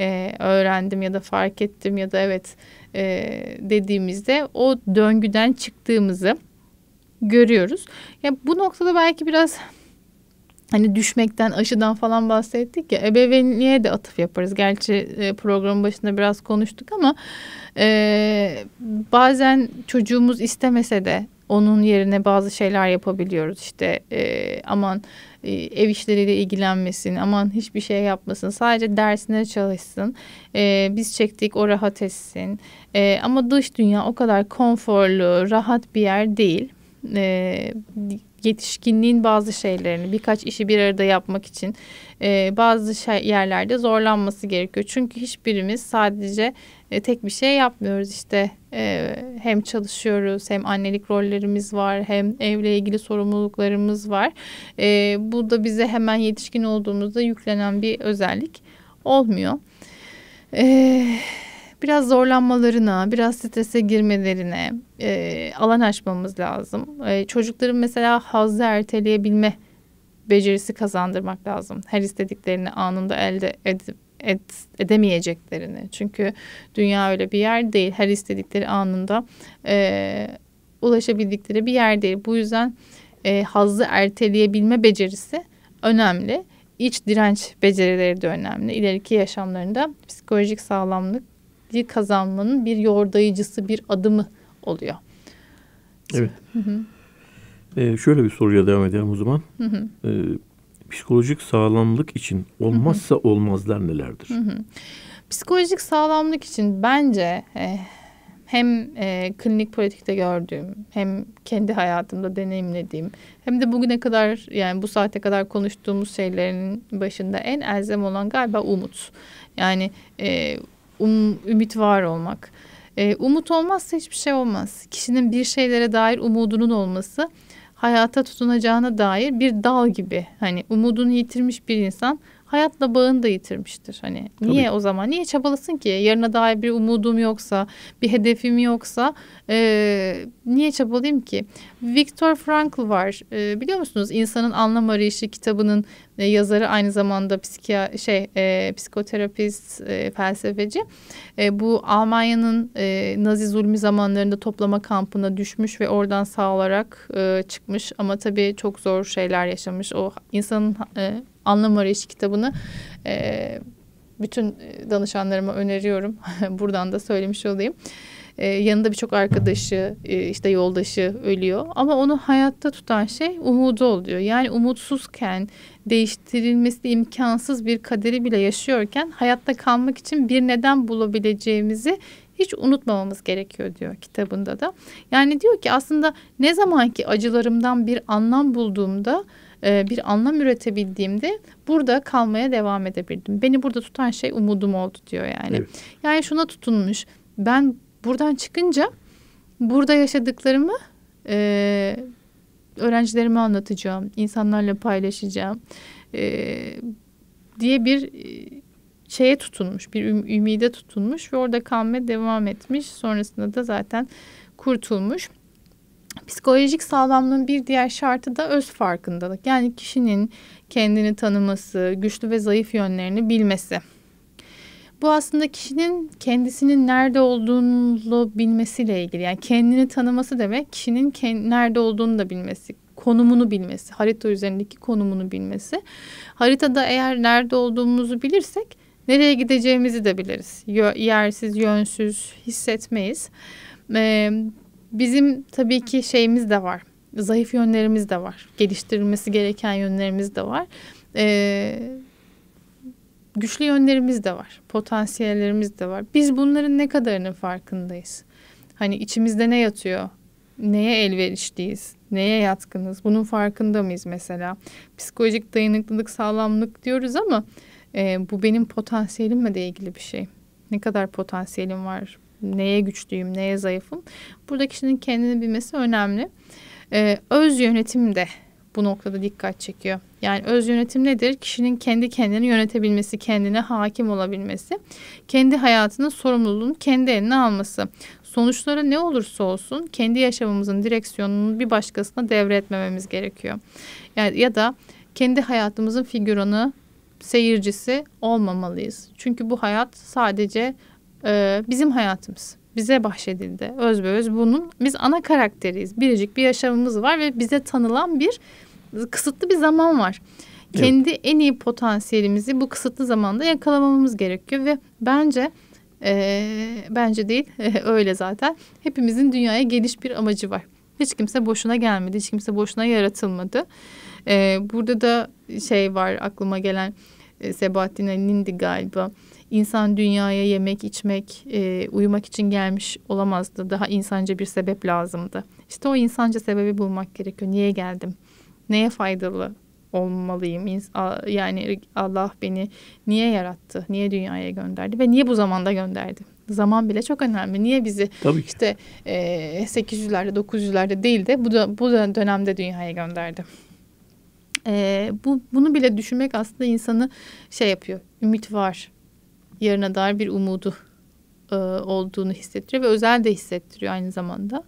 e, öğrendim ya da fark ettim ya da evet e, dediğimizde o döngüden çıktığımızı görüyoruz. Ya bu noktada belki biraz hani düşmekten, aşıdan falan bahsettik ya ebeveynliğe de atıf yaparız. Gerçi e, programın başında biraz konuştuk ama e, bazen çocuğumuz istemese de onun yerine bazı şeyler yapabiliyoruz. İşte e, aman e, ev işleriyle ilgilenmesin, aman hiçbir şey yapmasın, sadece dersine çalışsın, e, biz çektik o rahat etsin. E, ama dış dünya o kadar konforlu, rahat bir yer değil. E, yetişkinliğin bazı şeylerini birkaç işi bir arada yapmak için e, bazı şey, yerlerde zorlanması gerekiyor. Çünkü hiçbirimiz sadece e, tek bir şey yapmıyoruz işte e, hem çalışıyoruz hem annelik rollerimiz var hem evle ilgili sorumluluklarımız var. E, bu da bize hemen yetişkin olduğumuzda yüklenen bir özellik olmuyor. Eee biraz zorlanmalarına, biraz strese girmelerine e, alan açmamız lazım. E, çocukların mesela hazzı erteleyebilme becerisi kazandırmak lazım. Her istediklerini anında elde edip et, edemeyeceklerini. Çünkü dünya öyle bir yer değil. Her istedikleri anında e, ulaşabildikleri bir yer değil. Bu yüzden e, hazzı erteleyebilme becerisi önemli. İç direnç becerileri de önemli. İleriki yaşamlarında psikolojik sağlamlık kazanmanın bir yordayıcısı, bir adımı oluyor. Evet. Hı hı. Ee, şöyle bir soruya devam edelim o zaman. Ee, psikolojik sağlamlık için olmazsa hı hı. olmazlar nelerdir? Hı hı. Psikolojik sağlamlık için bence e, hem e, klinik politikte gördüğüm hem kendi hayatımda deneyimlediğim hem de bugüne kadar yani bu saate kadar konuştuğumuz şeylerin başında en elzem olan galiba umut. Yani e, um, ümit var olmak. E, umut olmazsa hiçbir şey olmaz. Kişinin bir şeylere dair umudunun olması hayata tutunacağına dair bir dal gibi. Hani umudunu yitirmiş bir insan hayatla bağını da yitirmiştir. Hani niye o zaman niye çabalasın ki? Yarına dair bir umudum yoksa, bir hedefim yoksa e, niye çabalayayım ki? Viktor Frankl var. E, biliyor musunuz? İnsanın Anlam Arayışı kitabının e, yazarı aynı zamanda psikiya şey e, psikoterapist, e, felsefeci. E, bu Almanya'nın e, Nazi zulmü zamanlarında toplama kampına düşmüş ve oradan sağ olarak e, çıkmış ama tabii çok zor şeyler yaşamış. O insanın e, Anlam Arayışı kitabını e, bütün danışanlarıma öneriyorum. Buradan da söylemiş olayım. Ee, yanında birçok arkadaşı, e, işte yoldaşı ölüyor. Ama onu hayatta tutan şey umudu oluyor. Yani umutsuzken, değiştirilmesi imkansız bir kaderi bile yaşıyorken hayatta kalmak için bir neden bulabileceğimizi hiç unutmamamız gerekiyor diyor kitabında da. Yani diyor ki aslında ne zamanki acılarımdan bir anlam bulduğumda e, bir anlam üretebildiğimde burada kalmaya devam edebildim. Beni burada tutan şey umudum oldu diyor yani. Evet. Yani şuna tutunmuş. Ben buradan çıkınca burada yaşadıklarımı e, öğrencilerime anlatacağım, insanlarla paylaşacağım e, diye bir e, şeye tutunmuş, bir ümide tutunmuş ve orada kalmaya devam etmiş. Sonrasında da zaten kurtulmuş. Psikolojik sağlamlığın bir diğer şartı da öz farkındalık. Yani kişinin kendini tanıması, güçlü ve zayıf yönlerini bilmesi. Bu aslında kişinin kendisinin nerede olduğunu bilmesiyle ilgili. Yani kendini tanıması demek kişinin nerede olduğunu da bilmesi, konumunu bilmesi, harita üzerindeki konumunu bilmesi. Haritada eğer nerede olduğumuzu bilirsek nereye gideceğimizi de biliriz. yersiz, yönsüz hissetmeyiz. Ee, Bizim tabii ki şeyimiz de var. Zayıf yönlerimiz de var. Geliştirilmesi gereken yönlerimiz de var. Ee, güçlü yönlerimiz de var. Potansiyellerimiz de var. Biz bunların ne kadarının farkındayız? Hani içimizde ne yatıyor? Neye elverişliyiz? Neye yatkınız? Bunun farkında mıyız mesela? Psikolojik dayanıklılık, sağlamlık diyoruz ama e, bu benim potansiyelimle de ilgili bir şey. Ne kadar potansiyelim var? neye güçlüyüm, neye zayıfım. Burada kişinin kendini bilmesi önemli. Ee, öz yönetim de bu noktada dikkat çekiyor. Yani öz yönetim nedir? Kişinin kendi kendini yönetebilmesi, kendine hakim olabilmesi, kendi hayatının sorumluluğunu kendi eline alması. Sonuçlara ne olursa olsun kendi yaşamımızın direksiyonunu bir başkasına devretmememiz gerekiyor. Yani ya da kendi hayatımızın figüranı, seyircisi olmamalıyız. Çünkü bu hayat sadece e, bizim hayatımız. Bize bahşedildi özbeöz bunun. Biz ana karakteriyiz. Biricik bir yaşamımız var ve bize tanılan bir kısıtlı bir zaman var. Evet. Kendi en iyi potansiyelimizi bu kısıtlı zamanda yakalamamız gerekiyor ve bence e, bence değil e, öyle zaten. Hepimizin dünyaya geliş bir amacı var. Hiç kimse boşuna gelmedi, hiç kimse boşuna yaratılmadı. E, burada da şey var aklıma gelen e, Sebahattin Ali'nin galiba İnsan dünyaya yemek, içmek, e, uyumak için gelmiş olamazdı. Daha insanca bir sebep lazımdı. İşte o insanca sebebi bulmak gerekiyor. Niye geldim? Neye faydalı olmalıyım? Yani Allah beni niye yarattı? Niye dünyaya gönderdi? Ve niye bu zamanda gönderdi? Zaman bile çok önemli. Niye bizi Tabii ki. işte e, 800'lerde 900'lerde değil de bu, da, bu dönemde dünyaya gönderdi? E, bu bunu bile düşünmek aslında insanı şey yapıyor. Ümit var yarına dair bir umudu e, olduğunu hissettiriyor ve özel de hissettiriyor aynı zamanda.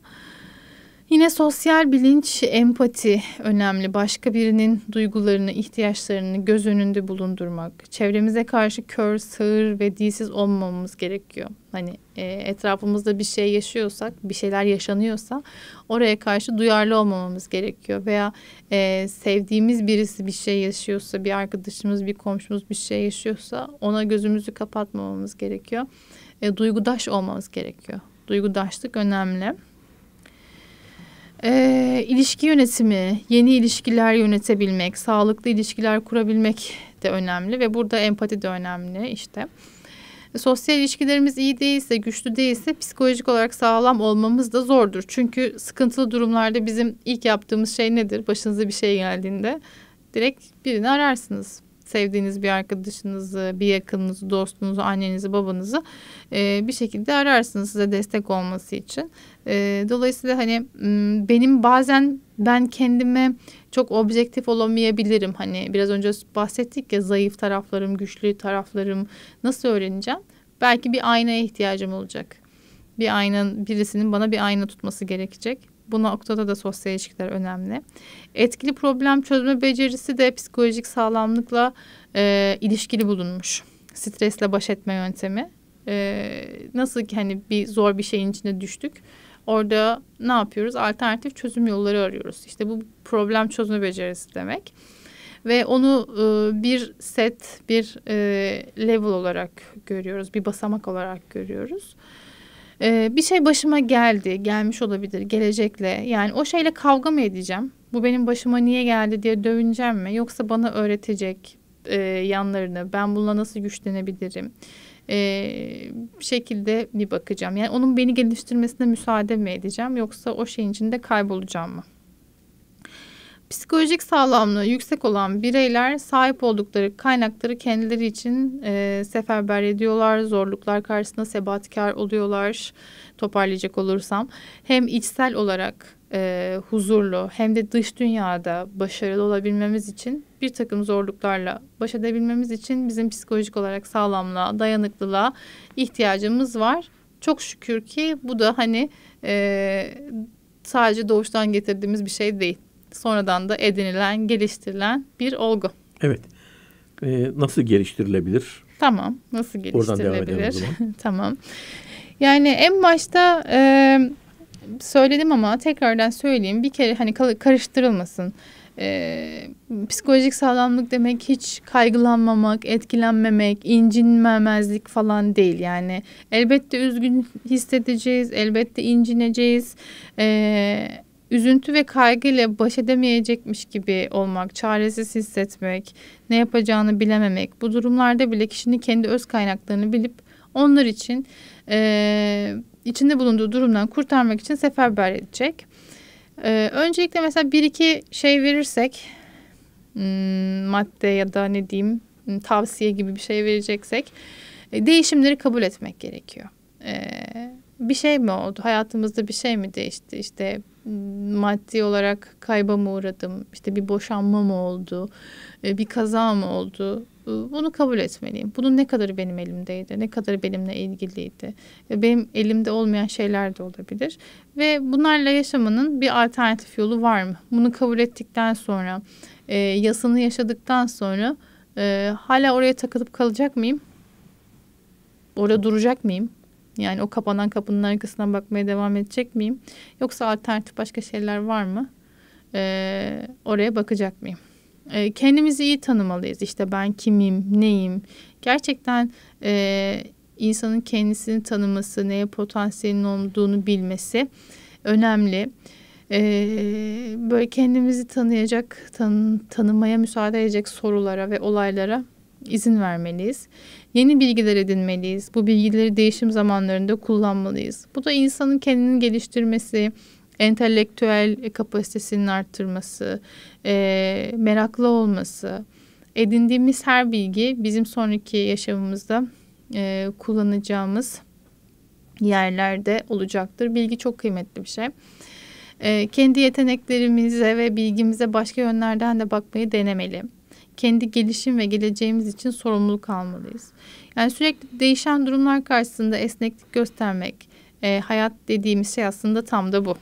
Yine sosyal bilinç, empati önemli. Başka birinin duygularını, ihtiyaçlarını göz önünde bulundurmak. Çevremize karşı kör, sığır ve dilsiz olmamamız gerekiyor. Hani e, etrafımızda bir şey yaşıyorsak, bir şeyler yaşanıyorsa oraya karşı duyarlı olmamamız gerekiyor. Veya e, sevdiğimiz birisi bir şey yaşıyorsa, bir arkadaşımız, bir komşumuz bir şey yaşıyorsa ona gözümüzü kapatmamamız gerekiyor. E, duygudaş olmamız gerekiyor. Duygudaşlık önemli. E, ilişki yönetimi, yeni ilişkiler yönetebilmek, sağlıklı ilişkiler kurabilmek de önemli ve burada empati de önemli işte. Sosyal ilişkilerimiz iyi değilse, güçlü değilse psikolojik olarak sağlam olmamız da zordur. Çünkü sıkıntılı durumlarda bizim ilk yaptığımız şey nedir? Başınıza bir şey geldiğinde direkt birini ararsınız sevdiğiniz bir arkadaşınızı, bir yakınınızı, dostunuzu, annenizi, babanızı e, bir şekilde ararsınız size destek olması için. E, dolayısıyla hani benim bazen ben kendime çok objektif olamayabilirim. Hani biraz önce bahsettik ya zayıf taraflarım, güçlü taraflarım nasıl öğreneceğim? Belki bir aynaya ihtiyacım olacak. Bir aynanın birisinin bana bir ayna tutması gerekecek. Bu noktada da sosyal ilişkiler önemli. Etkili problem çözme becerisi de psikolojik sağlamlıkla e, ilişkili bulunmuş. Stresle baş etme yöntemi. E, nasıl ki hani bir zor bir şeyin içine düştük. Orada ne yapıyoruz? Alternatif çözüm yolları arıyoruz. İşte bu problem çözme becerisi demek ve onu e, bir set, bir e, level olarak görüyoruz, bir basamak olarak görüyoruz. Ee, bir şey başıma geldi, gelmiş olabilir gelecekle. Yani o şeyle kavga mı edeceğim? Bu benim başıma niye geldi diye dövüneceğim mi? Yoksa bana öğretecek e, yanlarını, ben bununla nasıl güçlenebilirim? Ee, bir şekilde bir bakacağım. Yani onun beni geliştirmesine müsaade mi edeceğim? Yoksa o şeyin içinde kaybolacağım mı? Psikolojik sağlamlığı yüksek olan bireyler sahip oldukları kaynakları kendileri için e, seferber ediyorlar, zorluklar karşısında sebatkar oluyorlar toparlayacak olursam. Hem içsel olarak e, huzurlu hem de dış dünyada başarılı olabilmemiz için bir takım zorluklarla baş edebilmemiz için bizim psikolojik olarak sağlamlığa, dayanıklılığa ihtiyacımız var. Çok şükür ki bu da hani e, sadece doğuştan getirdiğimiz bir şey değil sonradan da edinilen, geliştirilen bir olgu. Evet. Ee, nasıl geliştirilebilir? Tamam. Nasıl geliştirilebilir? tamam. Yani en başta e, söyledim ama tekrardan söyleyeyim. Bir kere hani karıştırılmasın. E, psikolojik sağlamlık demek hiç kaygılanmamak, etkilenmemek, incinmemezlik falan değil. Yani elbette üzgün hissedeceğiz, elbette incineceğiz. Eee üzüntü ve kaygıyla baş edemeyecekmiş gibi olmak, çaresiz hissetmek, ne yapacağını bilememek. Bu durumlarda bile kişinin kendi öz kaynaklarını bilip onlar için e, içinde bulunduğu durumdan kurtarmak için seferber edecek. E, öncelikle mesela bir iki şey verirsek hmm, madde ya da ne diyeyim tavsiye gibi bir şey vereceksek e, değişimleri kabul etmek gerekiyor. Ee, bir şey mi oldu? Hayatımızda bir şey mi değişti? İşte maddi olarak kayba mı uğradım? işte bir boşanma mı oldu? E, bir kaza mı oldu? E, bunu kabul etmeliyim. Bunun ne kadarı benim elimdeydi? Ne kadarı benimle ilgiliydi? E, benim elimde olmayan şeyler de olabilir. Ve bunlarla yaşamanın bir alternatif yolu var mı? Bunu kabul ettikten sonra, yasını yaşadıktan sonra hala oraya takılıp kalacak mıyım? Orada duracak mıyım? Yani o kapanan kapının arkasından bakmaya devam edecek miyim? Yoksa alternatif başka şeyler var mı? Ee, oraya bakacak mıyım? Ee, kendimizi iyi tanımalıyız. İşte ben kimim, neyim? Gerçekten e, insanın kendisini tanıması, neye potansiyelinin olduğunu bilmesi önemli. Ee, böyle kendimizi tanıyacak, tan tanımaya müsaade edecek sorulara ve olaylara izin vermeliyiz. Yeni bilgiler edinmeliyiz. Bu bilgileri değişim zamanlarında kullanmalıyız. Bu da insanın kendini geliştirmesi, entelektüel e, kapasitesinin arttırması, e, meraklı olması. Edindiğimiz her bilgi bizim sonraki yaşamımızda e, kullanacağımız yerlerde olacaktır. Bilgi çok kıymetli bir şey. E, kendi yeteneklerimize ve bilgimize başka yönlerden de bakmayı denemeli kendi gelişim ve geleceğimiz için sorumluluk almalıyız. Yani sürekli değişen durumlar karşısında esneklik göstermek, e, hayat dediğimiz şey aslında tam da bu.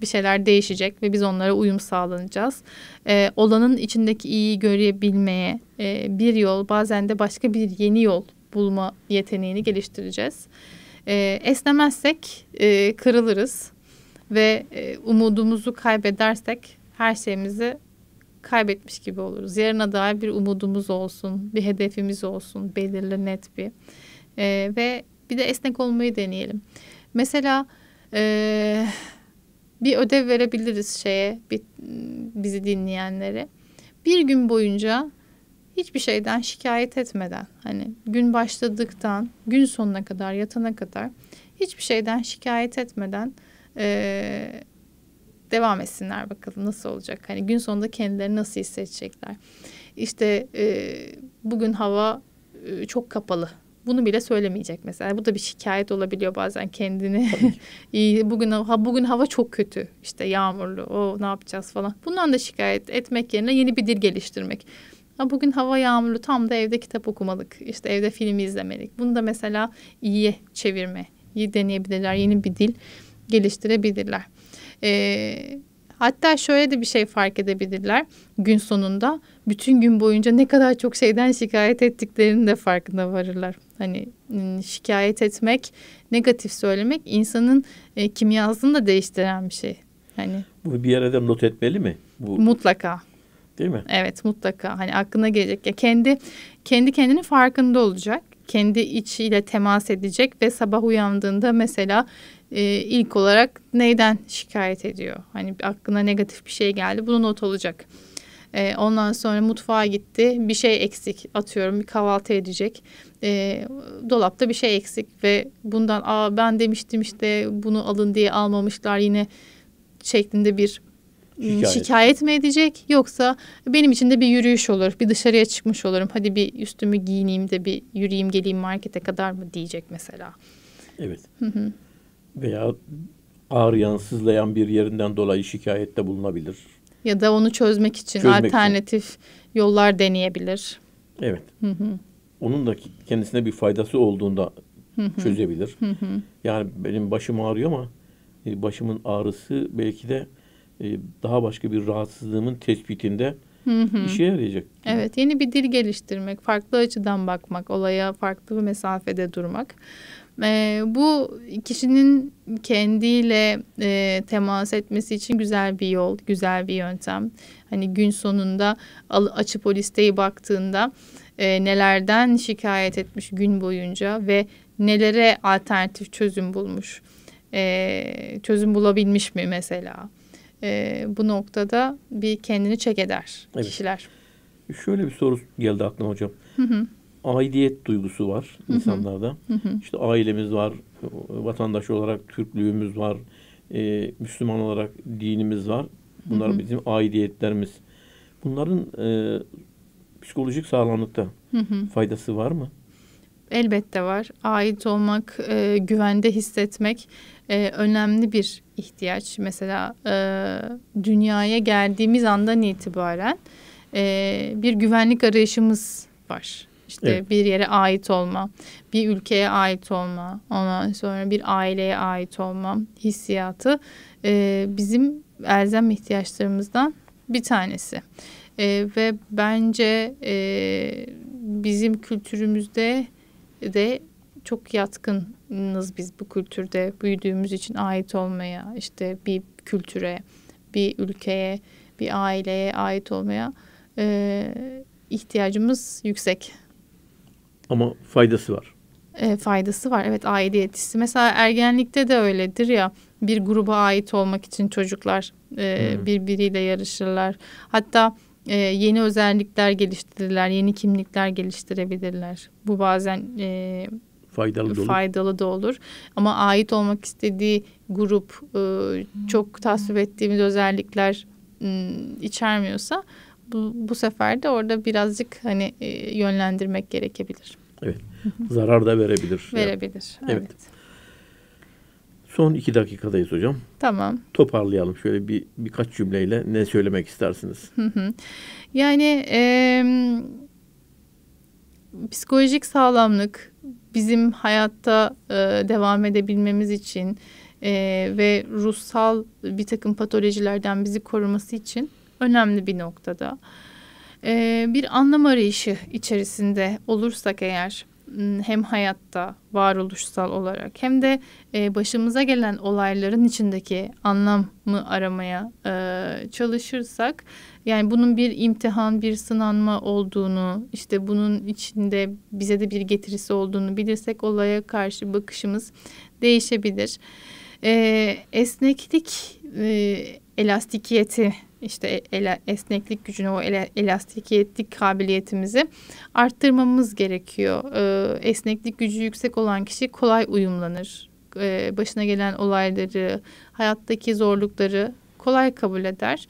Bir şeyler değişecek ve biz onlara uyum sağlanacağız. E, olanın içindeki iyiyi görebilmeye e, bir yol, bazen de başka bir yeni yol bulma yeteneğini geliştireceğiz. E, esnemezsek e, kırılırız ve e, umudumuzu kaybedersek her şeyimizi kaybetmiş gibi oluruz. Yarına dair bir umudumuz olsun, bir hedefimiz olsun, belirli net bir. E, ve bir de esnek olmayı deneyelim. Mesela e, bir ödev verebiliriz şeye, bir, bizi dinleyenlere. Bir gün boyunca hiçbir şeyden şikayet etmeden hani gün başladıktan gün sonuna kadar yatana kadar hiçbir şeyden şikayet etmeden e, devam etsinler bakalım nasıl olacak. Hani gün sonunda kendileri nasıl hissedecekler. İşte e, bugün hava e, çok kapalı. Bunu bile söylemeyecek mesela. Bu da bir şikayet olabiliyor bazen kendini. İyi bugün ha bugün hava çok kötü. İşte yağmurlu. O ne yapacağız falan. Bundan da şikayet etmek yerine yeni bir dil geliştirmek. Ha bugün hava yağmurlu tam da evde kitap okumalık. İşte evde film izlemelik. Bunu da mesela iyiye çevirme. İyi deneyebilirler. Yeni bir dil geliştirebilirler. E, hatta şöyle de bir şey fark edebilirler gün sonunda. Bütün gün boyunca ne kadar çok şeyden şikayet ettiklerinin de farkında varırlar. Hani şikayet etmek, negatif söylemek insanın e, kimyasını da değiştiren bir şey. Hani bu bir yerde not etmeli mi? Bu mutlaka. Değil mi? Evet, mutlaka. Hani aklına gelecek ya kendi kendi kendini farkında olacak kendi içiyle temas edecek ve sabah uyandığında mesela e, ilk olarak neyden şikayet ediyor? Hani aklına negatif bir şey geldi bunu not alacak. E, ondan sonra mutfağa gitti bir şey eksik atıyorum bir kahvaltı edecek. E, dolapta bir şey eksik ve bundan Aa, ben demiştim işte bunu alın diye almamışlar yine şeklinde bir hmm, şikayet. şikayet mi edecek yoksa benim için de bir yürüyüş olur bir dışarıya çıkmış olurum hadi bir üstümü giyineyim de bir yürüyeyim geleyim markete kadar mı diyecek mesela. Evet. Hı hı veya ağır yansızlayan bir yerinden dolayı şikayette bulunabilir. Ya da onu çözmek için çözmek alternatif için. yollar deneyebilir. Evet. Hı hı. Onun da kendisine bir faydası olduğunda hı hı. çözebilir. Hı hı. Yani benim başım ağrıyor ama e, başımın ağrısı belki de e, daha başka bir rahatsızlığımın tespitinde hı hı. işe yarayacak. Evet, yeni bir dil geliştirmek, farklı açıdan bakmak, olaya farklı bir mesafede durmak. E, bu kişinin kendiyle e, temas etmesi için güzel bir yol, güzel bir yöntem. Hani gün sonunda açıp o listeyi baktığında e, nelerden şikayet etmiş gün boyunca ve nelere alternatif çözüm bulmuş, e, çözüm bulabilmiş mi mesela? E, bu noktada bir kendini çek eder evet. kişiler. Şöyle bir soru geldi aklıma hocam. Hı hı aidiyet duygusu var insanlarda. İşte ailemiz var, vatandaş olarak Türklüğümüz var, e, Müslüman olarak dinimiz var. Bunlar bizim aidiyetlerimiz. Bunların e, psikolojik sağlamlıkta faydası var mı? Elbette var. Ait olmak, e, güvende hissetmek e, önemli bir ihtiyaç. Mesela e, dünyaya geldiğimiz andan itibaren e, bir güvenlik arayışımız var işte evet. bir yere ait olma, bir ülkeye ait olma, ondan sonra bir aileye ait olma hissiyatı e, bizim elzem ihtiyaçlarımızdan bir tanesi. E, ve bence e, bizim kültürümüzde de çok yatkınız biz bu kültürde büyüdüğümüz için ait olmaya, işte bir kültüre, bir ülkeye, bir aileye ait olmaya e, ihtiyacımız yüksek. Ama faydası var. E, faydası var evet aidiyet hissi. Mesela ergenlikte de öyledir ya bir gruba ait olmak için çocuklar e, hmm. birbiriyle yarışırlar. Hatta e, yeni özellikler geliştirirler, yeni kimlikler geliştirebilirler. Bu bazen e, faydalı da olur. Faydalı da olur. Ama ait olmak istediği grup e, hmm. çok tasvip ettiğimiz özellikler e, içermiyorsa bu, bu sefer de orada birazcık hani e, yönlendirmek gerekebilir. Evet. Zarar da verebilir. Verebilir. Evet. evet. Son iki dakikadayız hocam. Tamam. Toparlayalım şöyle bir birkaç cümleyle ne söylemek istersiniz? Yani e, psikolojik sağlamlık bizim hayatta e, devam edebilmemiz için e, ve ruhsal bir takım patolojilerden bizi koruması için önemli bir noktada. Ee, bir anlam arayışı içerisinde olursak eğer hem hayatta varoluşsal olarak hem de e, başımıza gelen olayların içindeki anlamı aramaya e, çalışırsak yani bunun bir imtihan bir sınanma olduğunu işte bunun içinde bize de bir getirisi olduğunu bilirsek olaya karşı bakışımız değişebilir. E, esneklik e, elastikiyeti işte ele, esneklik gücünü, o ele, elastikiyetlik kabiliyetimizi arttırmamız gerekiyor. E, esneklik gücü yüksek olan kişi kolay uyumlanır. E, başına gelen olayları, hayattaki zorlukları kolay kabul eder.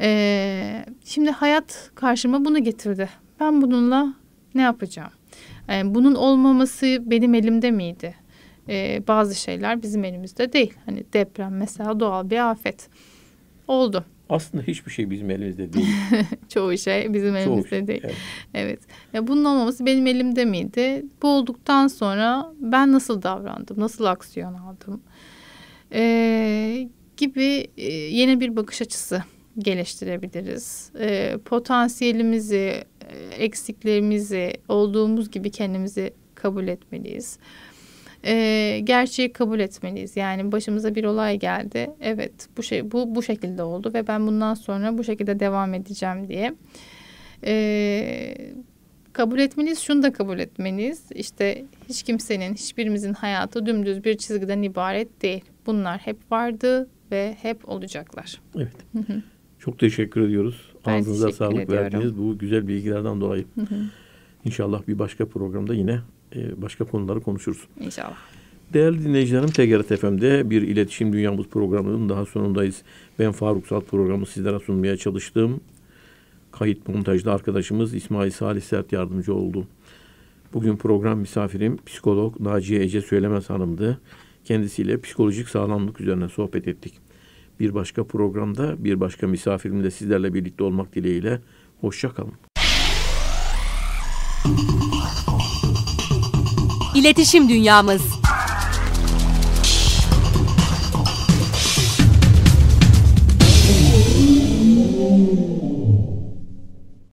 E, şimdi hayat karşıma bunu getirdi. Ben bununla ne yapacağım? E, bunun olmaması benim elimde miydi? E, bazı şeyler bizim elimizde değil. Hani deprem mesela doğal bir afet oldu aslında hiçbir şey bizim elimizde değil. Çoğu şey bizim elimizde şey, değil. Evet. evet. Ya bunun olmaması benim elimde miydi? Bu olduktan sonra ben nasıl davrandım? Nasıl aksiyon aldım? Ee, gibi yeni bir bakış açısı geliştirebiliriz. Ee, potansiyelimizi, eksiklerimizi olduğumuz gibi kendimizi kabul etmeliyiz e, gerçeği kabul etmeliyiz. Yani başımıza bir olay geldi. Evet bu şey bu bu şekilde oldu ve ben bundan sonra bu şekilde devam edeceğim diye. E, kabul etmeniz Şunu da kabul etmeniz İşte hiç kimsenin, hiçbirimizin hayatı dümdüz bir çizgiden ibaret değil. Bunlar hep vardı ve hep olacaklar. Evet. Çok teşekkür ediyoruz. Ağzınıza sağlık ediyorum. verdiğiniz bu güzel bilgilerden dolayı. Hı İnşallah bir başka programda yine e, başka konuları konuşuruz. İnşallah. Değerli dinleyicilerim TGRT FM'de bir iletişim dünyamız programının daha sonundayız. Ben Faruk Salt programı sizlere sunmaya çalıştım. kayıt montajda arkadaşımız İsmail Salih Sert yardımcı oldu. Bugün program misafirim psikolog Naciye Ece Söylemez Hanım'dı. Kendisiyle psikolojik sağlamlık üzerine sohbet ettik. Bir başka programda bir başka misafirimle sizlerle birlikte olmak dileğiyle. hoşçakalın. İletişim Dünyamız